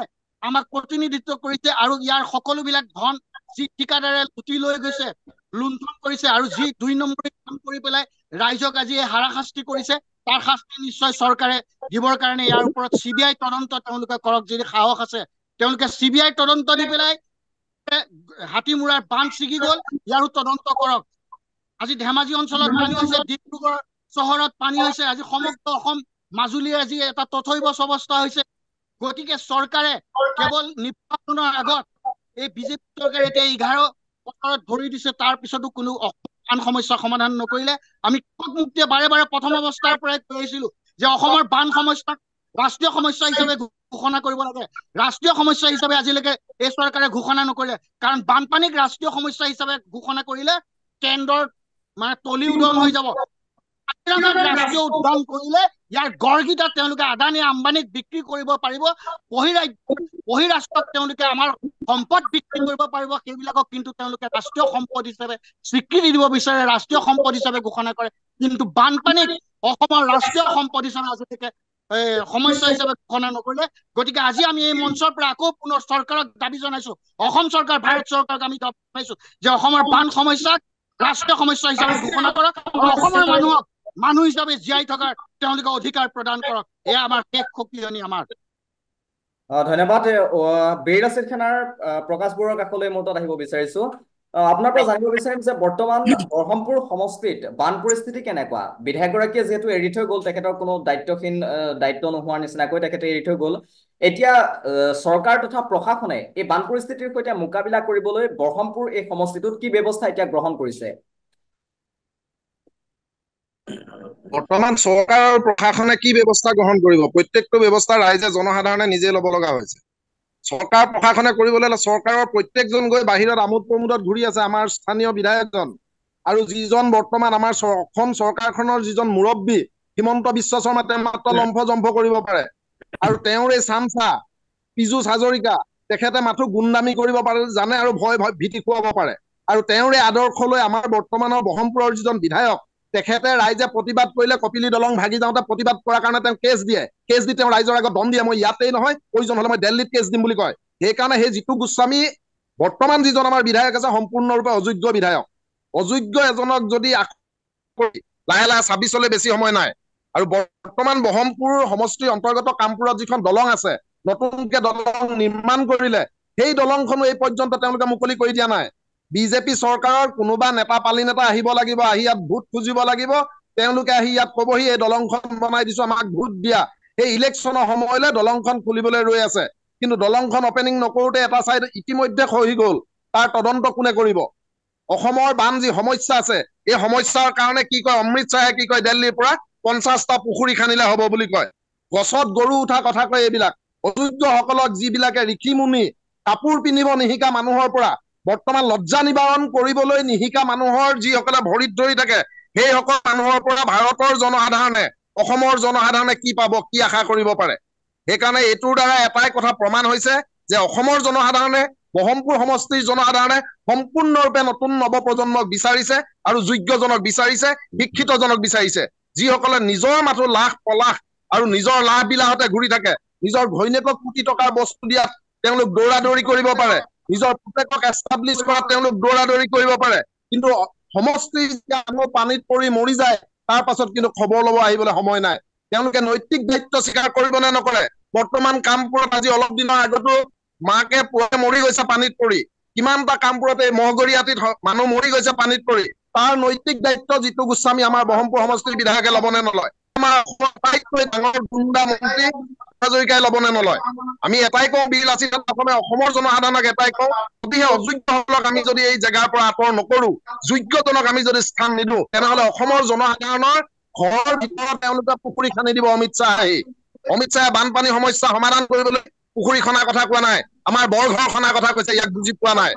[SPEAKER 2] আমাক প্ৰতিনিধিত্ব কৰিছে আৰু ইয়াৰ সকলোবিলাক ধন যি ঠিকাদাৰে লুটি লৈ গৈছে লুণ্ঠন কৰিছে আৰু যি দুই নম্বৰী কাম কৰি পেলাই ৰাইজক আজি হাৰাশাস্তি কৰিছে তাৰ শাস্তি নিশ্চয় চৰকাৰে দিবৰ কাৰণে ইয়াৰ ওপৰত চি বি আই তদন্ত তেওঁলোকে কৰক যদি সাহস আছে তেওঁলোকে চি বি আই তদন্ত দি পেলাই হাতী মূৰাৰ বান্ধ ছিগি গ'ল ইয়াৰো তদন্ত কৰক আজি ধেমাজি অঞ্চলত পানী হৈছে ডিব্ৰুগড় চহৰত পানী হৈছে আজি সমগ্ৰ অসম মাজুলীৰ আজি এটা তথৈবচ অৱস্থা হৈছে গতিকে চৰকাৰে কেৱল নিৰ্বাচনৰ আগত এই বিজেপি চৰকাৰে এতিয়া এঘাৰ পথাৰত ভৰি দিছে তাৰ পিছতো কোনো আন সমস্যা সমাধান নকৰিলে আমি মুক্তিয়ে বাৰে বাৰে প্ৰথম অৱস্থাৰ পৰাই কৈ আহিছিলো যে অসমৰ বান সমস্যা ৰাষ্ট্ৰীয় সমস্যা হিচাপে ঘোষণা কৰিব লাগে ৰাষ্ট্ৰীয় সমস্যা হিচাপে আজিলৈকে এই চৰকাৰে ঘোষণা নকৰিলে কাৰণ বানপানীক ৰাষ্ট্ৰীয় সমস্যা হিচাপে ঘোষণা কৰিলে কেন্দ্ৰৰ মানে তলি উদন হৈ যাব
[SPEAKER 3] ৰাষ্ট্ৰীয়
[SPEAKER 2] উদ্ভাৱন কৰিলে ইয়াৰ গড়কেইটাত তেওঁলোকে আদানী আম্বানীক বিক্ৰী কৰিব পাৰিব বহিৰাষ্ট্ৰত তেওঁলোকে আমাৰ সম্পদ বিক্ৰী কৰিব পাৰিব সেইবিলাকক কিন্তু তেওঁলোকে ৰাষ্ট্ৰীয় সম্পদ হিচাপে স্বীকৃতি দিব বিচাৰে ৰাষ্ট্ৰীয় সম্পদ হিচাপে ঘোষণা কৰে কিন্তু বানপানীক অসমৰ ৰাষ্ট্ৰীয় সম্পদ হিচাপে আজিলৈকে সমস্যা হিচাপে ঘোষণা নকৰিলে গতিকে আজি আমি এই মঞ্চৰ পৰা আকৌ পুনৰ চৰকাৰক দাবী জনাইছো অসম চৰকাৰ ভাৰত চৰকাৰক আমি দাবী জনাইছো যে অসমৰ বান সমস্যাক ৰাষ্ট্ৰীয় সমস্যা হিচাপে ঘোষণা কৰক অসমৰ মানুহক মানুহ হিচাপে জীয়াই থকাৰ তেওঁলোকে অধিকাৰ প্ৰদান কৰক এয়া আমাৰ শেষ সকিয়নি আমাৰ
[SPEAKER 4] ধন্যবাদ বেইৰ আছিল প্ৰকাশ বৰুৱাৰ কাষলৈ মোৰ তাত আহিব বিচাৰিছো আপোনাৰ পৰা জানিব বিচাৰিম যে বৰ্তমান বৰহমপুৰ সমষ্টিত বান পৰিস্থিতি কেনেকুৱা বিধায়কগৰাকীয়ে যিহেতু এৰি থৈ গ'ল তেখেতৰ কোনো দায়িত্বহীন দায়িত্ব নোহোৱাৰ নিচিনাকৈ তেখেতে এৰি থৈ গ'ল এতিয়া চৰকাৰ তথা প্ৰশাসনে এই বান পৰিস্থিতিৰ সৈতে মোকাবিলা কৰিবলৈ বৰহমপুৰ এই সমষ্টিটোত কি
[SPEAKER 1] ব্যৱস্থা এতিয়া গ্ৰহণ কৰিছে বৰ্তমান চৰকাৰ আৰু প্ৰশাসনে কি ব্যৱস্থা গ্ৰহণ কৰিব প্ৰত্যেকটো ব্যৱস্থা ৰাইজে জনসাধাৰণে নিজে ল'ব লগা হৈছে চৰকাৰ প্ৰশাসনে কৰিবলৈ হ'লে চৰকাৰৰ প্ৰত্যেকজন গৈ বাহিৰত আমোদ প্ৰমোদত ঘূৰি আছে আমাৰ স্থানীয় বিধায়কজন আৰু যিজন বৰ্তমান আমাৰ অসম চৰকাৰখনৰ যিজন মুৰব্বী হিমন্ত বিশ্ব শৰ্মা তেওঁ মাত্ৰ লম্ফ জম্ফ কৰিব পাৰে আৰু তেওঁৰ এই চামচা পীযুষ হাজৰিকা তেখেতে মাথো গুণদামী কৰিব পাৰে জানে আৰু ভয় ভয় ভীতি খুৱাব পাৰে আৰু তেওঁৰ এই লৈ আমাৰ বৰ্তমানৰ বহমপুৰৰ যিজন বিধায়ক তেখেতে ৰাইজে প্ৰতিবাদ কৰিলে কপিলি দলং ভাগি যাওঁতে প্ৰতিবাদ কৰাৰ কাৰণে তেওঁ কেছ দিয়ে কেছ দি তেওঁ ৰাইজৰ আগত দম দিয়ে মই ইয়াতেই নহয় প্ৰয়োজন হ'লে মই দিল্লীত কেছ দিম বুলি কয় সেইকাৰণে সেই জিতু গোস্বামী বৰ্তমান যিজন আমাৰ বিধায়ক আছে সম্পূৰ্ণৰূপে অযোগ্য বিধায়ক অযোগ্য এজনক যদি লাহে লাহে ছাব্বিছলৈ বেছি সময় নাই আৰু বৰ্তমান ব্ৰহ্মপুৰ সমষ্টিৰ অন্তৰ্গত কামপুৰত যিখন দলং আছে নতুনকে দলং নিৰ্মাণ কৰিলে সেই দলংখনো এই পৰ্যন্ত তেওঁলোকে মুকলি কৰি দিয়া নাই বিজেপি চৰকাৰৰ কোনোবা নেতা পালি নেতা আহিব লাগিব আহি ইয়াত ভোট খুজিব লাগিব তেওঁলোকে আহি ইয়াত ক'বহি এই দলংখন বনাই দিছো আমাক ভোট দিয়া সেই ইলেকশ্যনৰ সময়লৈ দলংখন খুলিবলৈ ৰৈ আছে কিন্তু দলংখন অপেনিং নকৰোতে এটা চাইড ইতিমধ্যে খহি গ'ল তাৰ তদন্ত কোনে কৰিব অসমৰ বান যি সমস্যা আছে এই সমস্যাৰ কাৰণে কি কয় অমৃত শ্বাহে কি কয় দিল্লীৰ পৰা পঞ্চাছটা পুখুৰী খান্দিলে হ'ব বুলি কয় গছত গৰু উঠা কথা কয় এইবিলাক অযোগ্যসকলক যিবিলাকে ঋষি মুনি কাপোৰ পিন্ধিব নিশিকা মানুহৰ পৰা বৰ্তমান লজ্জা নিবাৰণ কৰিবলৈ নিশিকা মানুহৰ যিসকলে ভৰিত ধৰি থাকে সেইসকল মানুহৰ পৰা ভাৰতৰ জনসাধাৰণে অসমৰ জনসাধাৰণে কি পাব কি আশা কৰিব পাৰে সেইকাৰণে এইটোৰ দ্বাৰা এটাই কথা প্ৰমাণ হৈছে যে অসমৰ জনসাধাৰণে বহমপুৰ সমষ্টিৰ জনসাধাৰণে সম্পূৰ্ণৰূপে নতুন নৱ প্ৰজন্মক বিচাৰিছে আৰু যোগ্যজনক বিচাৰিছে শিক্ষিতজনক বিচাৰিছে যিসকলে নিজৰ মাথো লাখ পলাশ আৰু নিজৰ লাভ বিলাহতে ঘূৰি থাকে নিজৰ ঘৈণীয়েকক কোটি টকাৰ বস্তু দিয়াত তেওঁলোক দৌৰা দৌৰি কৰিব পাৰে নিজৰ পুতেকক এষ্টাব্লিছ কৰাত তেওঁলোক দৌৰা দৌৰি কৰিব পাৰে কিন্তু সমষ্টি পানীত পৰি মৰি যায় তাৰ পাছত কিন্তু খবৰ লব আহিবলৈ সময় নাই তেওঁলোকে নৈতিক দায়িত্ব স্বীকাৰ কৰিবনে নকৰে বৰ্তমান কামপুৰত আজি অলপ দিনৰ আগতো মাকে পুৱাই মৰি গৈছে পানীত পৰি কিমানটা কামপুৰত এই মহগৰীয়াটিত মানুহ মৰি গৈছে পানীত পৰি তাৰ নৈতিক দায়িত্ব যিটো গোস্বামী আমাৰ ব্ৰহ্মপুৰ সমষ্টিৰ বিধায়কে লব নে নলয় আমাৰ অসমৰ আটাইতকৈ ডাঙৰ গুণ্ডা মন্ত্ৰী হাজৰিকাই লব নে নলয় আমি এটাই কওঁ বিল আছিল প্ৰথমে অসমৰ জনসাধাৰণক এটাই কওঁ যদিহে অযোগ্যসকলক আমি যদি এই জেগাৰ পৰা আঁতৰ নকৰো যোগ্যজনক আমি যদি স্থান নিদো তেনেহলে অসমৰ জনসাধাৰণৰ ঘৰৰ ভিতৰত তেওঁলোকে পুখুৰী খান্দি দিব অমিত শ্বাহে অমিত শ্বাহে বানপানী সমস্যা সমাধান কৰিবলৈ পুখুৰী খন্দাৰ কথা কোৱা নাই আমাৰ বৰঘৰ খনাৰ কথা কৈছে ইয়াক বুজি পোৱা নাই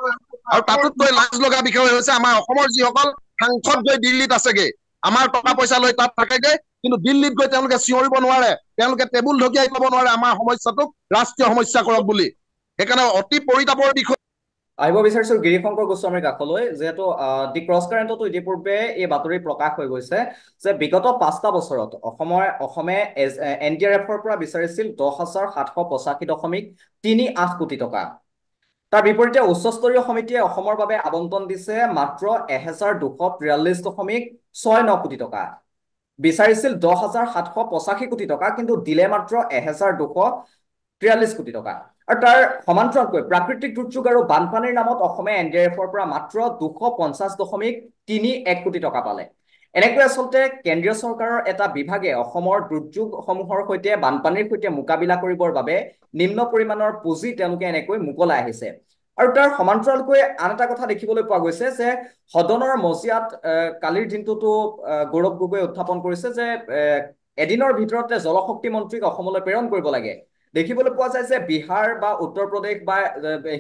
[SPEAKER 1] আৰু তাতোতকৈ লাজ লগা বিষয় হৈছে আমাৰ অসমৰ যিসকল সাংসদ গৈ দিল্লীত আছেগে আমাৰ টকা পইচা লৈ তাত থাকেগে কিন্তু দিল্লীত গৈ তেওঁলোকে চিঞৰিব নোৱাৰে তেওঁলোকে টেবুল ঢকিয়াই পাব নোৱাৰে আমাৰ সমস্যাটোক ৰাষ্ট্ৰীয় সমস্যা কৰক বুলি সেইকাৰণে অতি পৰিতাপৰ বিষয় আহিব বিচাৰিছোঁ গিৰিশংকৰ গোস্বামীৰ কাষলৈ যিহেতু
[SPEAKER 4] দি ক্ৰছ কাৰেণ্টতো ইতিপূৰ্বে এই বাতৰি প্ৰকাশ হৈ গৈছে যে বিগত পাঁচটা বছৰত অসমৰ অসমে এন ডি আৰ এফৰ পৰা বিচাৰিছিল দহ হাজাৰ সাতশ পঁচাশী দশমিক তিনি আঠ কোটি টকা তাৰ বিপৰীতে উচ্চস্তৰীয় সমিতিয়ে অসমৰ বাবে আবণ্টন দিছে মাত্ৰ এহেজাৰ দুশ তিৰাল্লিছ দশমিক ছয় ন কোটি টকা বিচাৰিছিল দহ হাজাৰ সাতশ পঁচাশী কোটি টকা কিন্তু দিলে মাত্ৰ এহেজাৰ দুশ তিয়াল্লিছ কোটি টকা আৰু তাৰ সমান্তৰালকৈ প্ৰাকৃতিক দুৰ্যোগ আৰু বানপানীৰ নামত অসমে এন ডি আৰ এফৰ পৰা মাত্ৰ দুশ পঞ্চাছ দশমিক তিনি এক কোটি টকা পালে এনেকৈ আচলতে কেন্দ্ৰীয় চৰকাৰৰ এটা বিভাগে অসমৰ দুৰ্যোগসমূহৰ সৈতে বানপানীৰ সৈতে মোকাবিলা কৰিবৰ বাবে নিম্ন পৰিমাণৰ পুঁজি তেওঁলোকে এনেকৈ মোকলাই আহিছে আৰু তাৰ সমান্তৰালকৈ আন এটা কথা দেখিবলৈ পোৱা গৈছে যে সদনৰ মজিয়াত কালিৰ দিনটোতো গৌৰৱ গগৈয়ে উত্থাপন কৰিছে যে এদিনৰ ভিতৰতে জলশক্তি মন্ত্ৰীক অসমলৈ প্ৰেৰণ কৰিব লাগে দেখিবলৈ পোৱা যায় যে বিহাৰ বা উত্তৰ প্ৰদেশ বা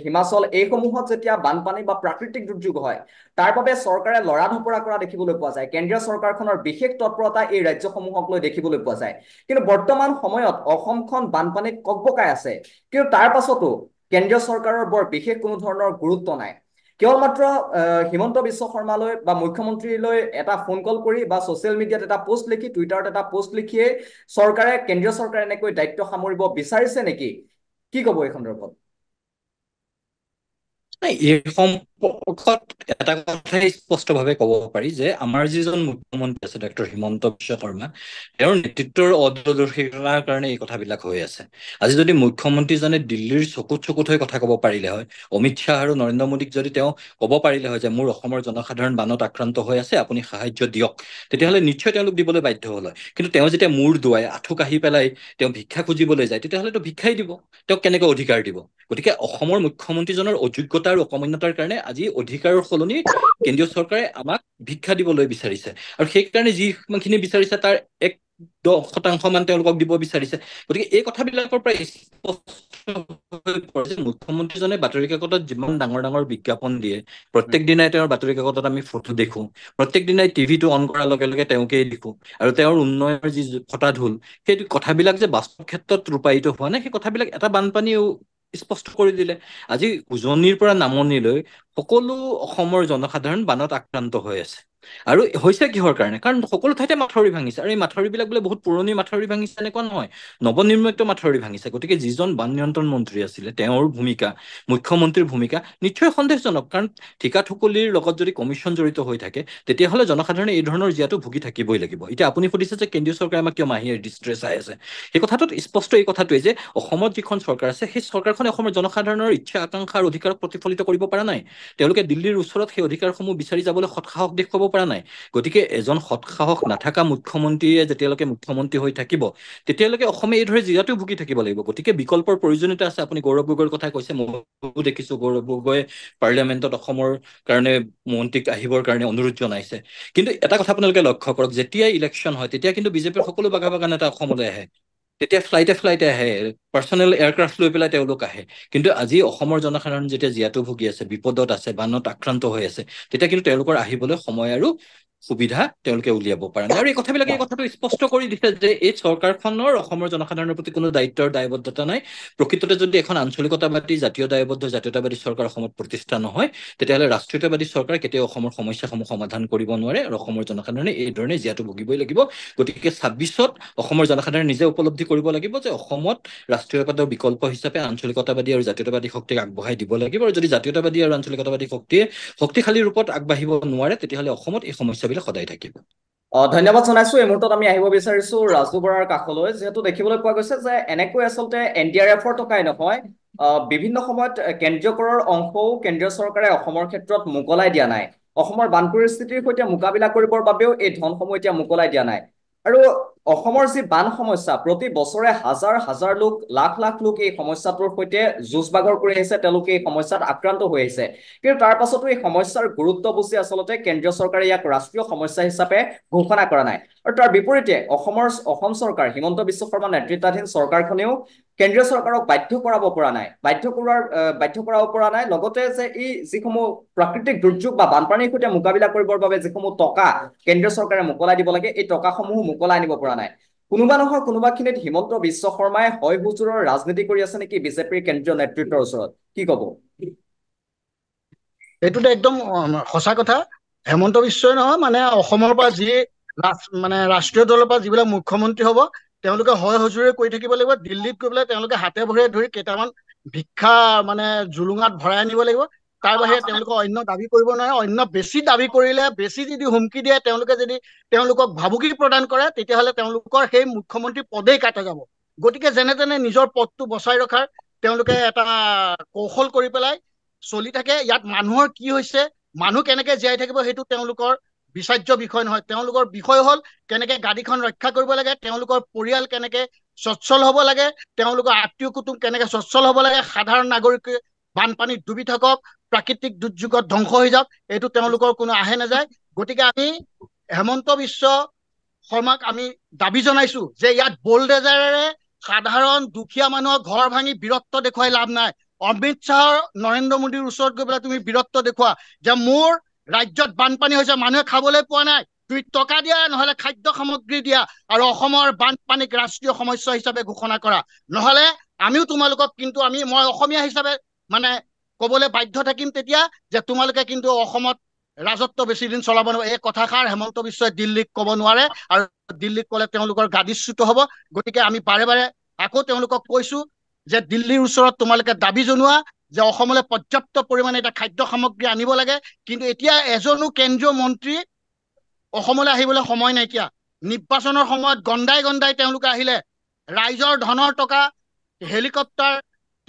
[SPEAKER 4] হিমাচল এইসমূহত যেতিয়া বানপানী বা প্ৰাকৃতিক দুৰ্যোগ হয় তাৰ বাবে চৰকাৰে লৰা ধপৰা কৰা দেখিবলৈ পোৱা যায় কেন্দ্ৰীয় চৰকাৰখনৰ বিশেষ তৎপৰতা এই ৰাজ্যসমূহক লৈ দেখিবলৈ পোৱা যায় কিন্তু বৰ্তমান সময়ত অসমখন বানপানীত কক বকাই আছে কিন্তু তাৰ পাছতো কেন্দ্ৰীয় চৰকাৰৰ বৰ বিশেষ কোনো ধৰণৰ গুৰুত্ব নাই কেৱলমাত্ৰ হিমন্ত বিশ্ব শৰ্মালৈ বা মুখ্যমন্ত্ৰীলৈ এটা ফোন কল কৰি বা ছ'চিয়েল মিডিয়াত এটা পোষ্ট লিখি টুইটাৰত এটা পোষ্ট লিখিয়ে চৰকাৰে কেন্দ্ৰীয় চৰকাৰে এনেকৈ দায়িত্ব সামৰিব বিচাৰিছে নেকি কি ক'ব এই
[SPEAKER 3] সন্দৰ্ভত এটা কথাই স্পষ্টভাৱে ক'ব পাৰি যে আমাৰ যিজন মুখ্যমন্ত্ৰী আছে ডক্টৰ হিমন্ত বিশ্ব শৰ্মা তেওঁৰ নেতৃত্বৰ অদূৰদৰ্শিতাৰ কাৰণে এই কথাবিলাক হৈ আছে আজি যদি মুখ্যমন্ত্ৰীজনে দিল্লীৰ চকুত চকুত হৈ কথা ক'ব পাৰিলে হয় অমিত শ্বাহ আৰু নৰেন্দ্ৰ মোদীক যদি তেওঁ ক'ব পাৰিলে হয় যে মোৰ অসমৰ জনসাধাৰণ বানত আক্ৰান্ত হৈ আছে আপুনি সাহাৰ্য দিয়ক তেতিয়াহ'লে নিশ্চয় তেওঁলোক দিবলৈ বাধ্য হ'ল হয় কিন্তু তেওঁ যেতিয়া মূৰ দুৱাই আঁঠু কাঢ়ি পেলাই তেওঁ ভিক্ষা খুজিবলৈ যায় তেতিয়াহ'লেতো ভিক্ষাই দিব তেওঁক কেনেকৈ অধিকাৰ দিব গতিকে অসমৰ মুখ্যমন্ত্ৰীজনৰ অযোগ্যতা আৰু অকমন্যতাৰ কাৰণে আজি অধিকাৰৰ সলনি কেন্দ্ৰীয় চৰকাৰে আমাক ভিক্ষা দিবলৈ বিচাৰিছে আৰু সেইকাৰণে যিমানখিনি বিচাৰিছে তাৰ এক দহ শতাংশ মান তেওঁলোকক দিব বিচাৰিছে গতিকে এই কথাবিলাকৰ পৰা স্পষ্ট মুখ্যমন্ত্ৰীজনে বাতৰি কাকতত যিমান ডাঙৰ ডাঙৰ বিজ্ঞাপন দিয়ে প্ৰত্যেক দিনাই তেওঁৰ বাতৰি কাকতত আমি ফটো দেখো প্ৰত্যেক দিনাই টিভিটো অন কৰাৰ লগে লগে তেওঁকেই দেখো আৰু তেওঁৰ উন্নয়নৰ যি ফটা ঢোল সেই কথাবিলাক যে বাস্তৱ ক্ষেত্ৰত ৰূপায়িত হোৱা নাই সেই কথাবিলাক এটা বানপানী স্পষ্ট কৰি দিলে আজি উজনিৰ পৰা নামনিলৈ সকলো অসমৰ জনসাধাৰণ বানত আক্ৰান্ত হৈ আছে আৰু হৈছে কিহৰ কাৰণে কাৰণ সকলো ঠাইতে মাথৰি ভাঙিছে আৰু এই বিলাক বোলে বহুত পুৰণি মাথৰি ভাঙিছে এনেকুৱা নহয় নৱনিৰ্মিত মাথৰি ভাঙিছে গতিকে যিজন বান নিয়ন্ত্ৰণ মন্ত্ৰী আছিলে তেওঁৰ ভূমিকা মুখ্যমন্ত্ৰীৰ ভূমিকা নিশ্চয় সন্দেহজনক কাৰণ ঠিকা ঠুকলিৰ লগত যদি কমিশ্যন জড়িত হৈ থাকে তেতিয়াহ'লে জনসাধাৰণে এই ধৰণৰ জীয়াটো ভুগি থাকিবই লাগিব এতিয়া আপুনি সুধিছে যে কেন্দ্ৰীয় চৰকাৰে আমাক কিয় মাহি ডিষ্ট্ৰেছ চাই আছে সেই কথাটোত স্পষ্ট এই কথাটোৱে যে অসমত যিখন চৰকাৰ আছে সেই চৰকাৰখনে অসমৰ জনসাধাৰণৰ ইচ্ছা আকাংক্ষা আৰু অধিকাৰক প্ৰতিফলিত কৰিব পৰা নাই তেওঁলোকে দিল্লীৰ ওচৰত সেই অধিকাৰসমূহ বিচাৰি যাবলৈ সৎসাহক দেখুৱাব পৰা নাই গতিকে এজন সৎসাহস নাথাকা মুখ্যমন্ত্ৰীয়ে যেতিয়ালৈকে মুখ্যমন্ত্ৰী হৈ থাকিব তেতিয়ালৈকে অসমে এইদৰে জিৰাটো ভুগি থাকিব লাগিব গতিকে বিকল্পৰ প্ৰয়োজনীয়তা আছে আপুনি গৌৰৱ গগৈৰ কথা কৈছে মই দেখিছো গৌৰৱ গগৈয়ে পাৰ্লিয়ামেণ্টত অসমৰ কাৰণে মন্ত্ৰীক আহিবৰ কাৰণে অনুৰোধ জনাইছে কিন্তু এটা কথা আপোনালোকে লক্ষ্য কৰক যেতিয়াই ইলেকশ্যন হয় তেতিয়া কিন্তু বিজেপিৰ সকলো বাগা বাগান এটা অসমলৈ আহে তেতিয়া ফ্লাইটে ফ্লাইটে আহে পাৰ্চনেল এয়াৰক্ৰাফ্ট লৈ পেলাই তেওঁলোক আহে কিন্তু আজি অসমৰ জনসাধাৰণ যেতিয়া জীয়াতু ভুগি আছে বিপদত আছে বানত আক্ৰান্ত হৈ আছে তেতিয়া কিন্তু তেওঁলোকৰ আহিবলৈ সময় আৰু সুবিধা তেওঁলোকে উলিয়াব পাৰে আৰু এই কথাবিলাকে এই কথাটো স্পষ্ট কৰি দিছে যে এই চৰকাৰখনৰ অসমৰ জনসাধাৰণৰ প্ৰতি কোনো দায়িত্বৰ দায়বদ্ধতা নাই প্ৰকৃততে যদি এখন আঞ্চলিকতাবাদী জাতীয় দায়বদ্ধ জাতীয়তাবাদী চৰকাৰ অসমত প্ৰতিষ্ঠা নহয় তেতিয়াহ'লে ৰাষ্ট্ৰীয়তাবাদী চৰকাৰ কেতিয়াও অসমৰ সমস্যাসমূহ সমাধান কৰিব নোৱাৰে আৰু অসমৰ জনসাধাৰণে এই ধৰণে জীয়াটো ভুগিবই লাগিব গতিকে ছাব্বিছত অসমৰ জনসাধাৰণে নিজে উপলব্ধি কৰিব লাগিব যে অসমত ৰাষ্ট্ৰীয়তাবাদৰ বিকল্প হিচাপে আঞ্চলিকতাবাদী আৰু জাতীয়তাবাদী শক্তিক আগবঢ়াই দিব লাগিব আৰু যদি জাতীয়তাবাদী আৰু আঞ্চলিকতাবাদী শক্তিয়ে শক্তিশালী ৰূপত আগবাঢ়িব নোৱাৰে তেতিয়াহ'লে অসমত এই সমস্যা আছে সদায় থাকিব ধন্যবাদ জনাইছো এই মুহূৰ্তত আমি আহিব বিচাৰিছো
[SPEAKER 4] ৰাজু বৰাৰ কাষলৈ যিহেতু দেখিবলৈ পোৱা গৈছে যে এনেকৈ আচলতে এন ডি আৰ এফৰ টকাই নহয় বিভিন্ন সময়ত কেন্দ্ৰীয় কৰৰ অংশও কেন্দ্ৰীয় চৰকাৰে অসমৰ ক্ষেত্ৰত মোকলাই দিয়া নাই অসমৰ বান পৰিস্থিতিৰ সৈতে মোকাবিলা কৰিবৰ বাবেও এই ধনসমূহ এতিয়া মোকলাই দিয়া নাই আৰু অসমৰ যি বান সমস্যা প্ৰতি বছৰে হাজাৰ হাজাৰ লোক লাখ লাখ লোক এই সমস্যাটোৰ সৈতে যুঁজ বাগৰ কৰি আহিছে তেওঁলোকে এই সমস্যাত আক্ৰান্ত হৈ আহিছে কিন্তু তাৰ পাছতো এই সমস্যাৰ গুৰুত্ব বুজি আচলতে কেন্দ্ৰীয় চৰকাৰে ইয়াক ৰাষ্ট্ৰীয় সমস্যা হিচাপে ঘোষণা কৰা নাই আৰু তাৰ বিপৰীতে অসমৰ অসম চৰকাৰ হিমন্ত বিশ্ব শৰ্মা নেতৃত্বাধীন চৰকাৰখনেও কেন্দ্ৰীয় চৰকাৰক বাধ্য কৰাব পৰা নাই বাধ্য কৰোৱাৰ বাধ্য কৰাব পৰা নাই লগতে যে এই যিসমূহ প্ৰাকৃতিক দুৰ্যোগ বা বানপানীৰ সৈতে মোকাবিলা কৰিবৰ বাবে যিসমূহ টকা কেন্দ্ৰীয় চৰকাৰে মোকলাই দিব লাগে এই টকাসমূহো মোকলাই আনিব পৰা নাই কোনোবা নহয় কোনোবাখিনিত হিমন্ত বিশ্ব শৰ্মাই হয় বুজুৰৰ ৰাজনীতি কৰি আছে নেকি বিজেপিৰ কেন্দ্ৰীয় নেতৃত্বৰ ওচৰত কি কব
[SPEAKER 2] এইটোতে একদম সঁচা কথা হেমন্ত বিশ্বই নহয় মানে অসমৰ পৰা যি মানে ৰাষ্ট্ৰীয় দলৰ পৰা যিবিলাক মুখ্যমন্ত্ৰী হ'ব তেওঁলোকে হয় হজুৰে কৰি থাকিব লাগিব দিল্লীত গৈ পেলাই তেওঁলোকে হাতে ভৰিয়ে ধৰি কেইটামান ভিক্ষা মানে জুলুঙাত ভৰাই আনিব লাগিব তাৰ বাহিৰে তেওঁলোকে অন্য দাবী কৰিব নোৱাৰে অন্য বেছি দাবী কৰিলে বেছি যদি হুমকি দিয়ে তেওঁলোকে যদি তেওঁলোকক ভাবুকি প্ৰদান কৰে তেতিয়াহ'লে তেওঁলোকৰ সেই মুখ্যমন্ত্ৰী পদেই কাটে যাব গতিকে যেনে তেনে নিজৰ পদটো বচাই ৰখাৰ তেওঁলোকে এটা কৌশল কৰি পেলাই চলি থাকে ইয়াত মানুহৰ কি হৈছে মানুহ কেনেকে জীয়াই থাকিব সেইটো তেওঁলোকৰ বিচাৰ্য বিষয় নহয় তেওঁলোকৰ বিষয় হ'ল কেনেকে গাড়ীখন ৰক্ষা কৰিব লাগে তেওঁলোকৰ পৰিয়াল কেনেকে স্বচ্ছল হ'ব লাগে তেওঁলোকৰ আত্মীয় কুটুম কেনেকে স্বচ্ছল হ'ব লাগে সাধাৰণ নাগৰিক বানপানীত ডুবি থাকক প্ৰাকৃতিক দুৰ্যোগত ধ্বংস হৈ যাওক এইটো তেওঁলোকৰ কোনো আহে নাযায় গতিকে আমি হেমন্ত বিশ্ব শৰ্মাক আমি দাবী জনাইছো যে ইয়াত ব'লডেজাৰে সাধাৰণ দুখীয়া মানুহক ঘৰ ভাঙি বীৰত্ব দেখুৱাই লাভ নাই অমিত শ্বাহৰ নৰেন্দ্ৰ মোদীৰ ওচৰত গৈ পেলাই তুমি বীৰত্ব দেখুৱা যে মোৰ ৰাজ্যত বানপানী হৈছে মানুহে খাবলৈ পোৱা নাই তুমি টকা দিয়া নহ'লে খাদ্য সামগ্ৰী দিয়া আৰু অসমৰ বানপানীক ৰাষ্ট্ৰীয় সমস্যা হিচাপে ঘোষণা কৰা নহ'লে আমিও তোমালোকক কিন্তু আমি মই অসমীয়া হিচাপে মানে ক'বলৈ বাধ্য থাকিম তেতিয়া যে তোমালোকে কিন্তু অসমত ৰাজত্ব বেছিদিন চলাব নোৱাৰে এই কথাষাৰ হেমন্ত বিশ্বই দিল্লীক ক'ব নোৱাৰে আৰু দিল্লীক ক'লে তেওঁলোকৰ গাদীচ্যুত হ'ব গতিকে আমি বাৰে বাৰে আকৌ তেওঁলোকক কৈছো যে দিল্লীৰ ওচৰত তোমালোকে দাবী জনোৱা যে অসমলৈ পৰ্যাপ্ত পৰিমাণে এতিয়া খাদ্য সামগ্ৰী আনিব লাগে কিন্তু এতিয়া এজনো কেন্দ্ৰীয় মন্ত্ৰী অসমলৈ আহিবলৈ সময় নাইকিয়া নিৰ্বাচনৰ সময়ত গণ্ডাই গণ্ডাই তেওঁলোকে আহিলে ৰাইজৰ ধনৰ টকা হেলিকপ্টাৰ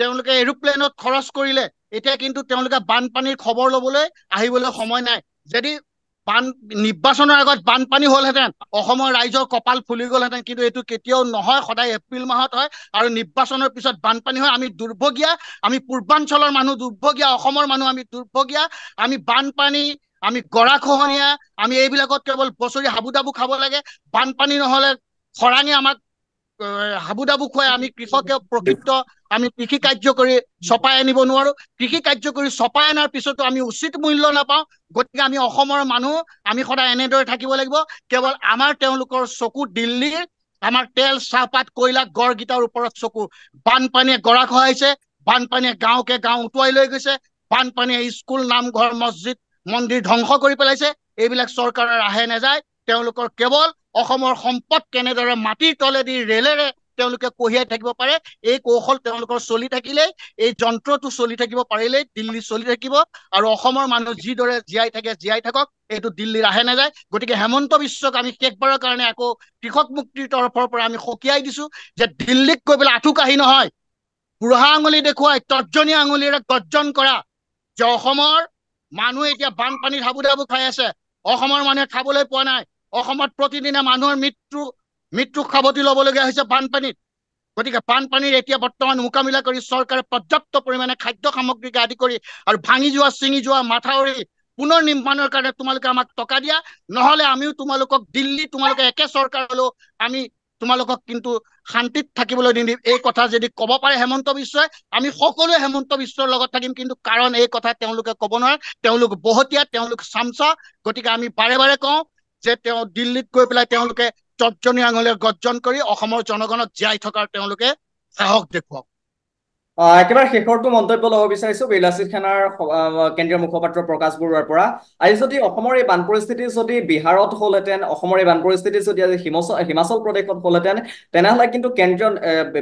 [SPEAKER 2] তেওঁলোকে এৰোপ্লেনত খৰচ কৰিলে এতিয়া কিন্তু তেওঁলোকে বানপানীৰ খবৰ ল'বলৈ আহিবলৈ সময় নাই যদি বান নিৰ্বাচনৰ আগত বানপানী হ'লহেঁতেন অসমৰ ৰাইজৰ কপাল ফুলি গ'লহেঁতেন কিন্তু এইটো কেতিয়াও নহয় সদায় এপ্ৰিল মাহত হয় আৰু নিৰ্বাচনৰ পিছত বানপানী হয় আমি দুৰ্ভগীয়া আমি পূৰ্বাঞ্চলৰ মানুহ দুৰ্ভগীয়া অসমৰ মানুহ আমি দুৰ্ভগীয়া আমি বানপানী আমি গৰাখহনীয়া আমি এইবিলাকত কেৱল বছৰি হাবু হাবুদাবু খাব লাগে বানপানী নহ'লে খৰাঙে আমাক হাবু ডাবু খুৱাই আমি কৃষকে প্ৰকৃত আমি কৃষি কাৰ্য কৰি চপাই আনিব নোৱাৰো কৃষি কাৰ্য কৰি চপাই অনাৰ পিছতো আমি উচিত মূল্য নাপাওঁ গতিকে আমি অসমৰ মানুহ আমি সদায় এনেদৰে থাকিব লাগিব কেৱল আমাৰ তেওঁলোকৰ চকু দিল্লীৰ আমাৰ তেল চাহপাত কয়লা গড়কেইটাৰ ওপৰত চকু বানপানীয়ে গৰা খহাইছে বানপানীয়ে গাঁওকে গাঁও উটুৱাই লৈ গৈছে বানপানীয়ে স্কুল নামঘৰ মছজিদ মন্দিৰ ধ্বংস কৰি পেলাইছে এইবিলাক চৰকাৰৰ আহে নাযায় তেওঁলোকৰ কেৱল অসমৰ সম্পদ কেনেদৰে মাটিৰ তলেদি ৰেলেৰে তেওঁলোকে কঢ়িয়াই থাকিব পাৰে এই কৌশল তেওঁলোকৰ চলি থাকিলেই এই যন্ত্ৰটো চলি থাকিব পাৰিলেই দিল্লী চলি থাকিব আৰু অসমৰ মানুহ যিদৰে জীয়াই থাকে জীয়াই থাকক এইটো দিল্লীৰ আহে নাযায় গতিকে হেমন্ত বিশ্বক আমি শেষবাৰৰ কাৰণে আকৌ কৃষক মুক্তিৰ তৰফৰ পৰা আমি সকীয়াই দিছো যে দিল্লীত গৈ পেলাই আঁঠু কাঢ়ি নহয় বুঢ়া আঙুলি দেখুৱাই তৰ্জনী আঙুলিৰে গৰ্জন কৰা যে অসমৰ মানুহে এতিয়া বানপানীত হাবু ধাবু খাই আছে অসমৰ মানুহে খাবলৈ পোৱা নাই অসমত প্ৰতিদিনে মানুহৰ মৃত্যু মৃত্যু সাৱটি ল'বলগীয়া হৈছে বানপানীত গতিকে বানপানীৰ এতিয়া বৰ্তমান মোকাবিলা কৰি চৰকাৰে পৰ্যাপ্ত পৰিমাণে খাদ্য সামগ্ৰীকে আদি কৰি আৰু ভাঙি যোৱা ছিঙি যোৱা মাথাউৰি পুনৰ নিৰ্মাণৰ কাৰণে তোমালোকে আমাক টকা দিয়া নহ'লে আমিও তোমালোকক দিল্লী তোমালোকে একে চৰকাৰ হ'লেও আমি তোমালোকক কিন্তু শান্তিত থাকিবলৈ নিদিম এই কথা যদি ক'ব পাৰে হেমন্ত বিশ্বই আমি সকলোৱে হেমন্ত বিশ্বৰ লগত থাকিম কিন্তু কাৰণ এই কথা তেওঁলোকে ক'ব নোৱাৰে তেওঁলোক বহতীয়া তেওঁলোক চামচা গতিকে আমি বাৰে বাৰে কওঁ যে তেওঁ দিল্লীত গৈ পেলাই তেওঁলোকে তৰ্জনী আঙুলিয়ে গৰ্জন কৰি অসমৰ জনগণক জীয়াই থকাৰ তেওঁলোকে সাহস দেখুৱাওক একেবাৰে
[SPEAKER 4] শেষৰটো মন্তব্য ল'ব বিচাৰিছো বিলাচিত সেনাৰ কেন্দ্ৰীয় মুখপাত্ৰ প্ৰকাশ বৰুৱাৰ পৰা আজি যদি অসমৰ এই বান পৰিস্থিতি যদি বিহাৰত হ'লহেঁতেন অসমৰ এই বান পৰিস্থিতি যদি আজি হিমাচল হিমাচল প্ৰদেশত হ'লহেঁতেন তেনেহ'লে কিন্তু কেন্দ্ৰীয়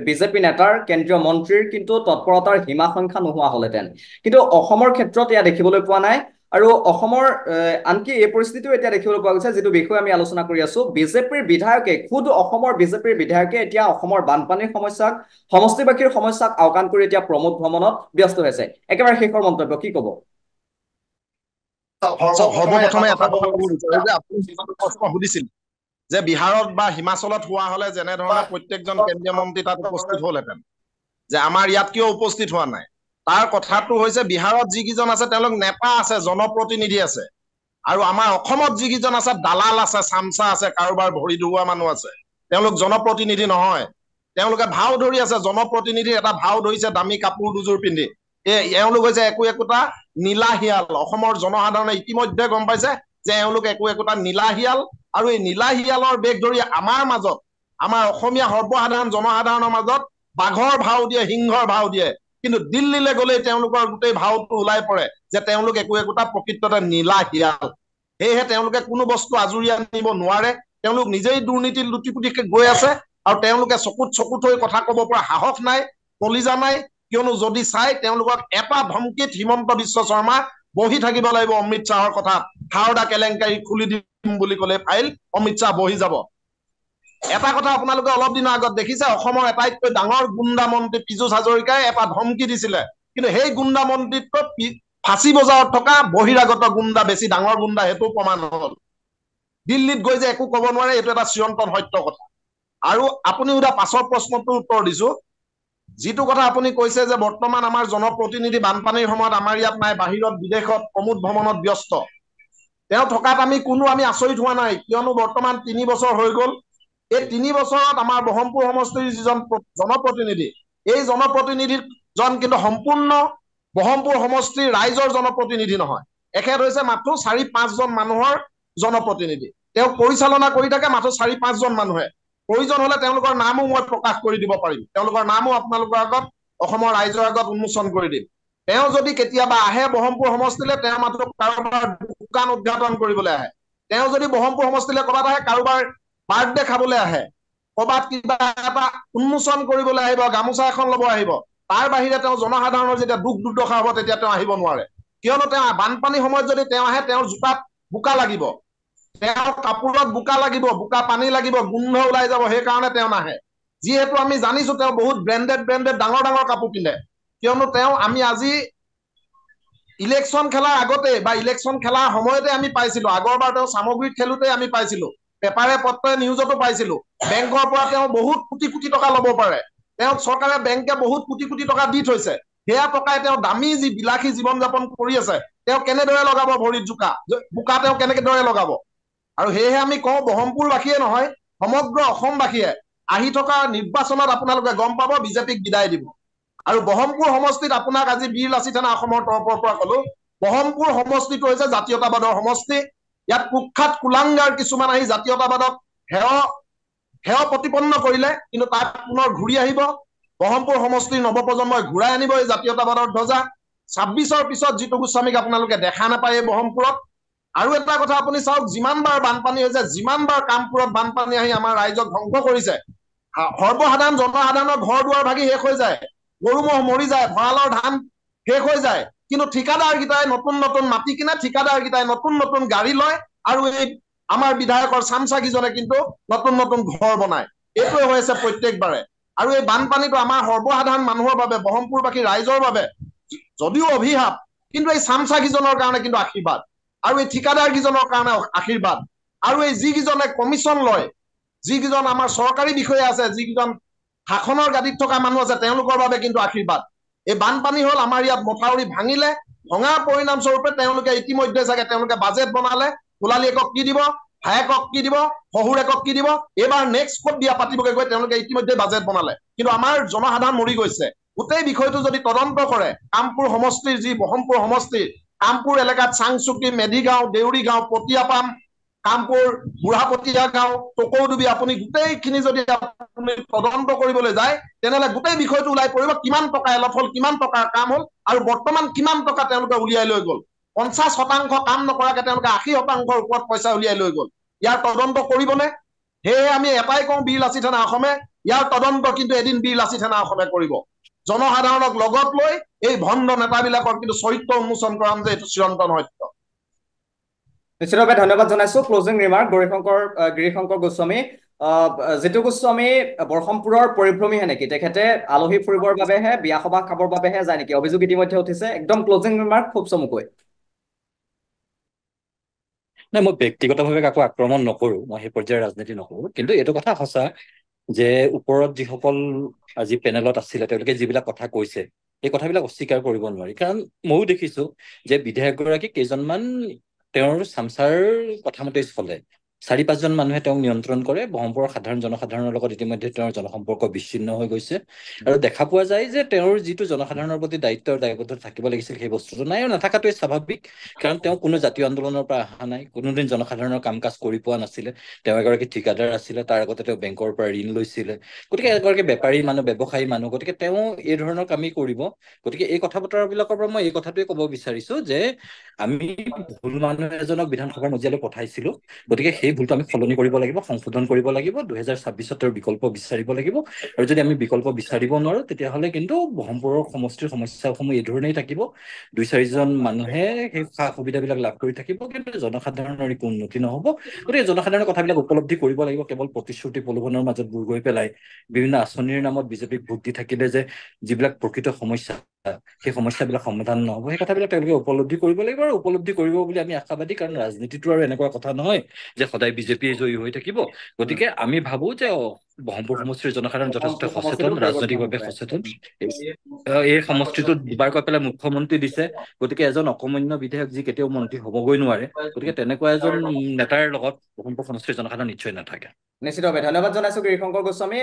[SPEAKER 4] বিজেপি নেতাৰ কেন্দ্ৰীয় মন্ত্ৰীৰ কিন্তু তৎপৰতাৰ সীমা সংখ্যা নোহোৱা হ'লহেঁতেন কিন্তু অসমৰ ক্ষেত্ৰত এয়া দেখিবলৈ পোৱা নাই আৰু অসমৰ আনকি এই পৰিস্থিতিও এতিয়া দেখিবলৈ পোৱা গৈছে যিটো বিষয়ে আমি আলোচনা কৰি আছো বিজেপিৰ বিধায়কে খুদ অসমৰ বিজেপিৰ বিধায়কে এতিয়া অসমৰ বানপানীৰ সমস্যাক সমষ্টিবাসীৰ সমস্যাক আওকাণ কৰি এতিয়া প্ৰমোদ ভ্ৰমণত ব্যস্ত হৈছে একেবাৰে শেষৰ মন্তব্য কি কব
[SPEAKER 1] সুধিছিল যে বিহাৰত বা হিমাচলত হোৱা হলে যেনেধৰণে প্ৰত্যেকজন কেন্দ্ৰীয় মন্ত্ৰী তাত উপস্থিত হলহেঁতেন যে আমাৰ ইয়াত কিয় উপস্থিত হোৱা নাই তাৰ কথাটো হৈছে বিহাৰত যিকেইজন আছে তেওঁলোক নেতা আছে জনপ্ৰতিনিধি আছে আৰু আমাৰ অসমত যিকেইজন আছে দালাল আছে চামচা আছে কাৰোবাৰ ভৰি ধুওৱা মানুহ আছে তেওঁলোক জনপ্ৰতিনিধি নহয় তেওঁলোকে ভাও ধৰি আছে জনপ্ৰতিনিধি এটা ভাও ধৰিছে দামী কাপোৰ দুযোৰ পিন্ধি এই এওঁলোক হৈছে একো একোটা নীলা শিয়াল অসমৰ জনসাধাৰণে ইতিমধ্যে গম পাইছে যে এওঁলোক একো একোটা নীলা শিয়াল আৰু এই নীলা শিয়ালৰ বেগ ধৰি আমাৰ মাজত আমাৰ অসমীয়া সৰ্বসাধাৰণ জনসাধাৰণৰ মাজত বাঘৰ ভাও দিয়ে সিংহৰ ভাও দিয়ে কিন্তু দিল্লীলে গলেই তেওঁলোকৰ গোটেই ভাৱটো ওলাই পৰে যে তেওঁলোক একো একোটা প্ৰকৃততে নীলা শিয়াল সেয়েহে তেওঁলোকে কোনো বস্তু আজৰি আনিব নোৱাৰে তেওঁলোক নিজেই দুৰ্নীতি লুটি পুটি গৈ আছে আৰু তেওঁলোকে চকুত চকুত হৈ কথা ক'ব পৰা সাহস নাই কলিজা নাই কিয়নো যদি চাই তেওঁলোকক এটা ধমকিত হিমন্ত বিশ্ব শৰ্মা বহি থাকিব লাগিব অমিত শ্বাহৰ কথা হাওৰা কেলেংকাৰী খুলি দিম বুলি ক'লে ফাইল অমিত শ্বাহ বহি যাব এটা কথা আপোনালোকে অলপ দিনৰ আগত দেখিছে অসমৰ আটাইতকৈ ডাঙৰ গুণ্ডা মন্ত্ৰী পীযুষ হাজৰিকাই এটা ধমকি দিছিলে কিন্তু সেই গুণ্ডা মন্ত্ৰীত্ব ফাঁচী বজাৰত থকা বহিৰাগত গুণ্ডা বেছি ডাঙৰ গুণ্ডা সেইটো প্ৰমাণ হল দিল্লীত গৈ যে একো কব নোৱাৰে এইটো এটা চিৰন্তন সত্য কথা আৰু আপুনি সোধা পাছৰ প্ৰশ্নটোৰ উত্তৰ দিছো যিটো কথা আপুনি কৈছে যে বৰ্তমান আমাৰ জনপ্ৰতিনিধি বানপানীৰ সময়ত আমাৰ ইয়াত নাই বাহিৰত বিদেশত প্ৰমোদ ভ্ৰমণত ব্যস্ত তেওঁ থকাত আমি কোনো আমি আচৰিত হোৱা নাই কিয়নো বৰ্তমান তিনি বছৰ হৈ গল এই তিনি বছৰত আমাৰ ব্ৰহ্মপুৰ সমষ্টিৰ যিজন জনপ্ৰতিনিধি এই জনপ্ৰতিনিধিজন কিন্তু সম্পূৰ্ণ ব্ৰহ্মপুৰ সমষ্টিৰ ৰাইজৰ জনপ্ৰতিনিধি নহয় এখেত হৈছে মাথো চাৰি পাঁচজন মানুহৰ জনপ্ৰতিনিধি তেওঁ পৰিচালনা কৰি থাকে মাথো চাৰি পাঁচজন মানুহে প্ৰয়োজন হ'লে তেওঁলোকৰ নামো মই প্ৰকাশ কৰি দিব পাৰিম তেওঁলোকৰ নামো আপোনালোকৰ আগত অসমৰ ৰাইজৰ আগত উন্মোচন কৰি দিম তেওঁ যদি কেতিয়াবা আহে ব্ৰহ্মপুৰ সমষ্টিলে তেওঁ মাথো কাৰোবাৰ দোকান উদঘাটন কৰিবলৈ আহে তেওঁ যদি ব্ৰহ্মপুৰ সমষ্টিলে ক'ৰবাত আহে কাৰোবাৰ বাৰ্থডে খাবলৈ আহে ক'ৰবাত কিবা এটা উন্মোচন কৰিবলৈ আহিব গামোচা এখন ল'ব আহিব তাৰ বাহিৰে তেওঁ জনসাধাৰণৰ যেতিয়া দুখ দুৰ্দশা হ'ব তেতিয়া তেওঁ আহিব নোৱাৰে কিয়নো তেওঁ বানপানী সময়ত যদি তেওঁ আহে তেওঁৰ জোতাত বোকা লাগিব তেওঁৰ কাপোৰত বোকা লাগিব বোকা পানী লাগিব গোন্ধ ওলাই যাব সেইকাৰণে তেওঁ নাহে যিহেতু আমি জানিছো তেওঁ বহুত ব্ৰেণ্ডেড ব্ৰেণ্ডেড ডাঙৰ ডাঙৰ কাপোৰ পিন্ধে কিয়নো তেওঁ আমি আজি ইলেকশ্যন খেলাৰ আগতে বা ইলেকশ্যন খেলাৰ সময়তে আমি পাইছিলো আগৰবাৰ তেওঁ সামগ্ৰী খেলোতে আমি পাইছিলো পেপাৰে পত্ৰে নিউজতো পাইছিলো বেংকৰ পৰা তেওঁ বহুত কোটি কোটি টকা লব পাৰে তেওঁক চৰকাৰে বেংকে বহুত কোটি কোটি টকা দি থৈছে সেয়া টকাই তেওঁ দামী যি বিলাসী জীৱন যাপন কৰি আছে তেওঁ কেনেদৰে লগাব ভৰিত জোকা বোকা তেওঁ কেনেদৰে লগাব আৰু সেয়েহে আমি কওঁ বহমপুৰবাসীয়ে নহয় সমগ্ৰ অসমবাসীয়ে আহি থকা নিৰ্বাচনত আপোনালোকে গম পাব বিজেপিক বিদায় দিব আৰু ব্ৰহ্মপুৰ সমষ্টিত আপোনাক আজি বীৰ থানা অসমৰ তৰফৰ পৰা কলো বহমপুৰ সমষ্টিটো হৈছে জাতীয়তাবাদৰ সমষ্টি ইয়াত কুখ্যাত কুলাংগাৰ কিছুমান আহি জাতীয়তাবাদক সেৱ সেৱ প্ৰতিপন্ন কৰিলে কিন্তু তাত পুনৰ ঘূৰি আহিব ব্ৰহ্মপুৰ সমষ্টিৰ নৱপ্ৰজন্মই ঘূৰাই আনিব এই জাতীয়তাবাদৰ ধ্বজা ছাব্বিছৰ পিছত যিটো গোস্বামীক আপোনালোকে দেখা নাপায় এই ব্ৰহ্মপুৰত আৰু এটা কথা আপুনি চাওক যিমানবাৰ বানপানী হৈছে যিমানবাৰ কামপুৰত বানপানী আহি আমাৰ ৰাইজক ধ্বংস কৰিছে সৰ্বসাধাৰণ জনসাধাৰণৰ ঘৰ দুৱাৰ ভাগি শেষ হৈ যায় গৰু ম'হ মৰি যায় ভঁৰালৰ ধান শেষ হৈ যায় কিন্তু ঠিকাদাৰ কেইটাই নতুন নতুন মাটি কিনে ঠিকাদাৰ কেইটাই নতুন নতুন গাড়ী লয় আৰু এই আমাৰ বিধায়কৰ চামচাকিজনে কিন্তু নতুন নতুন ঘৰ বনায় এইটোৱে হৈ আছে প্ৰত্যেকবাৰে আৰু এই বানপানীটো আমাৰ সৰ্বসাধাৰণ মানুহৰ বাবে ব্ৰহ্মপুৰবাসী ৰাইজৰ বাবে যদিও অভিহাপ কিন্তু এই চামচাকিজনৰ কাৰণে কিন্তু আশীৰ্বাদ আৰু এই ঠিকাদাৰকিজনৰ কাৰণে আশীৰ্বাদ আৰু এই যিকেইজনে কমিছন লয় যিকেইজন আমাৰ চৰকাৰী বিষয়া আছে যিকেইজন শাসনৰ গাদীত থকা মানুহ আছে তেওঁলোকৰ বাবে কিন্তু আশীৰ্বাদ এই বানপানী হল আমাৰ ইয়াত মথাউৰি ভাঙিলে ভঙা স্বৰূপে তেওঁলোকে ইতিমধ্যে চাগে তেওঁলোকে বাজেট বনালে সোণালী একক কি দিব ভায়েকক কি দিব শহুৰ একক কি দিব এইবাৰ নেক্সট কত বিয়া পাতিবগৈ গৈ তেওঁলোকে ইতিমধ্যে বাজেট বনালে কিন্তু আমাৰ জনসাধাৰণ মৰি গৈছে গোটেই বিষয়টো যদি তদন্ত কৰে কামপুৰ সমষ্টিৰ যি বহমপুৰ সমষ্টিৰ কামপুৰ এলেকাত চাংচুকি মেধিগাঁও দেউৰী গাঁও পতিয়াপাম কামপুৰ বুঢ়াপতীয়া গাঁও টকৌডুবি আপুনি গোটেইখিনি যদি আপুনি তদন্ত কৰিবলৈ যায় তেনেহ'লে গোটেই বিষয়টো ওলাই পৰিব কিমান টকা এলপ হ'ল কিমান টকাৰ কাম হ'ল আৰু বৰ্তমান কিমান টকা তেওঁলোকে উলিয়াই লৈ গ'ল পঞ্চাছ শতাংশ কাম নকৰাকে তেওঁলোকে আশী শতাংশৰ ওপৰত পইচা উলিয়াই লৈ গ'ল ইয়াৰ তদন্ত কৰিবনে সেয়ে আমি এটাই কওঁ বীৰ লাচি থানা অসমে ইয়াৰ তদন্ত কিন্তু এদিন বীৰ লাচি থানা অসমে কৰিব জনসাধাৰণক লগত লৈ এই ভণ্ড নেতাবিলাকৰ কিন্তু চৰিত্ৰ উন্মোচন কৰাম যে এইটো চিৰন্তন সত্য
[SPEAKER 4] নিশ্চিতভাৱে ধন্যবাদ জনাইছো ক্লজিং ৰিমাৰ্ক গৌৰীশংকৰ গিৰিশংকৰ গোস্বামী জিতু গোস্বামী বৰসম্পুৰৰ পৰিভ্ৰমী হয় নেকি তেখেতে আলহী ফুৰিবৰ বাবেহে বিয়া সবাহ খাবৰ বাবেহে যায় নেকি
[SPEAKER 3] অভিযোগ ইতিমধ্যে উঠিছে একদম ক্লজিং ৰিমাৰ্ক খুব চমুকৈ নাই মই ব্যক্তিগতভাৱে কাকো আক্ৰমণ নকৰোঁ মই সেই পৰ্যায়ৰ ৰাজনীতি নকৰোঁ কিন্তু এইটো কথা সঁচা যে ওপৰত যিসকল আজি পেনেলত আছিলে তেওঁলোকে যিবিলাক কথা কৈছে এই কথাবিলাক অস্বীকাৰ কৰিব নোৱাৰি কাৰণ ময়ো দেখিছো যে বিধায়কগৰাকী কেইজনমান তেওঁৰ চামচাৰ কথামতে চলে চাৰি পাঁচজন মানুহে তেওঁক নিয়ন্ত্ৰণ কৰে ব্ৰহ্মপুৰৰ সাধাৰণ জনসাধাৰণৰ লগত ইতিমধ্যে তেওঁৰ জনসম্পৰ্ক বিচ্ছিন্ন হৈ গৈছে আৰু দেখা পোৱা যায় যে তেওঁৰ যিটো জনসাধাৰণৰ প্ৰতি দায়িত্ব দায়বদ্ধ থাকিব লাগিছিল সেই বস্তুটো নাই আৰু নাথাকাটোৱে স্বাভাৱিক কাৰণ তেওঁ কোনো জাতীয় আন্দোলনৰ পৰা অহা নাই কোনোদিন জনসাধাৰণৰ কাম কাজ কৰি পোৱা নাছিলে তেওঁ এগৰাকী ঠিকাদাৰ আছিলে তাৰ আগতে তেওঁ বেংকৰ পৰা ঋণ লৈছিলে গতিকে এগৰাকী বেপাৰী মানুহ ব্যৱসায়ী মানুহ গতিকে তেওঁ এই ধৰণৰ কামেই কৰিব গতিকে এই কথা বতৰাবিলাকৰ পৰা মই এই কথাটোৱে ক'ব বিচাৰিছো যে আমি ভুল মানুহ এজনক বিধানসভাৰ মজিয়ালৈ পঠাইছিলো গতিকে সেই ভুলটো আমি সলনি কৰিব লাগিব সংশোধন কৰিব লাগিব দুহেজাৰ ছাব্বিছত তেওঁৰ বিকল্প বিচাৰিব লাগিব আৰু যদি আমি বিকল্প বিচাৰিব নোৱাৰো তেতিয়াহ'লে কিন্তু ব্ৰহ্মপুৰৰ সমষ্টিৰ সমস্যাসমূহ ধৰণেই থাকিব দুই চাৰিজন মানুহে সেই সা সুবিধাবিলাক লাভ কৰি থাকিব কিন্তু জনসাধাৰণৰ একো উন্নতি নহ'ব গতিকে জনসাধাৰণৰ কথাবিলাক উপলব্ধি কৰিব লাগিব কেৱল প্ৰতিশ্ৰুতি প্ৰলোভনৰ মাজত বুৰ গৈ পেলাই বিভিন্ন আঁচনিৰ নামত বিজেপিক ভোট দি থাকিলে যে যিবিলাক প্ৰকৃত সমস্যা সেই সমস্যাবিলাক সমাধান নহ'ব সেই কথাবিলাক তেওঁলোকে উপলব্ধি কৰিব লাগিব আৰু উপলব্ধি কৰিব বুলি আমি আশাবাদী কাৰণ ৰাজনীতিটো আৰু এনেকুৱা কথা নহয় যে সদায় বিজেপিয়ে জয়ী হৈ থাকিব গতিকে আমি ভাবো যে ব্ৰহ্মপুৰ সমষ্টিৰ জনসাধাৰণ যথেষ্ট সচেতন ৰাজনৈতিকভাৱে সচেতন এই সমষ্টিটোত দুবাৰকৈ পেলাই মুখ্যমন্ত্ৰী দিছে গতিকে এজন অকমান্য বিধায়ক যি কেতিয়াও মন্ত্ৰী হ'বগৈ নোৱাৰে গতিকে তেনেকুৱা এজন
[SPEAKER 2] নেতাৰ লগত ব্ৰহ্মপুৰ সমষ্টিৰ জনসাধাৰণ নিশ্চয় নাথাকে নিশ্চিতভাৱে ধন্যবাদ জনাইছো গিৰিশংকৰ গোস্বামী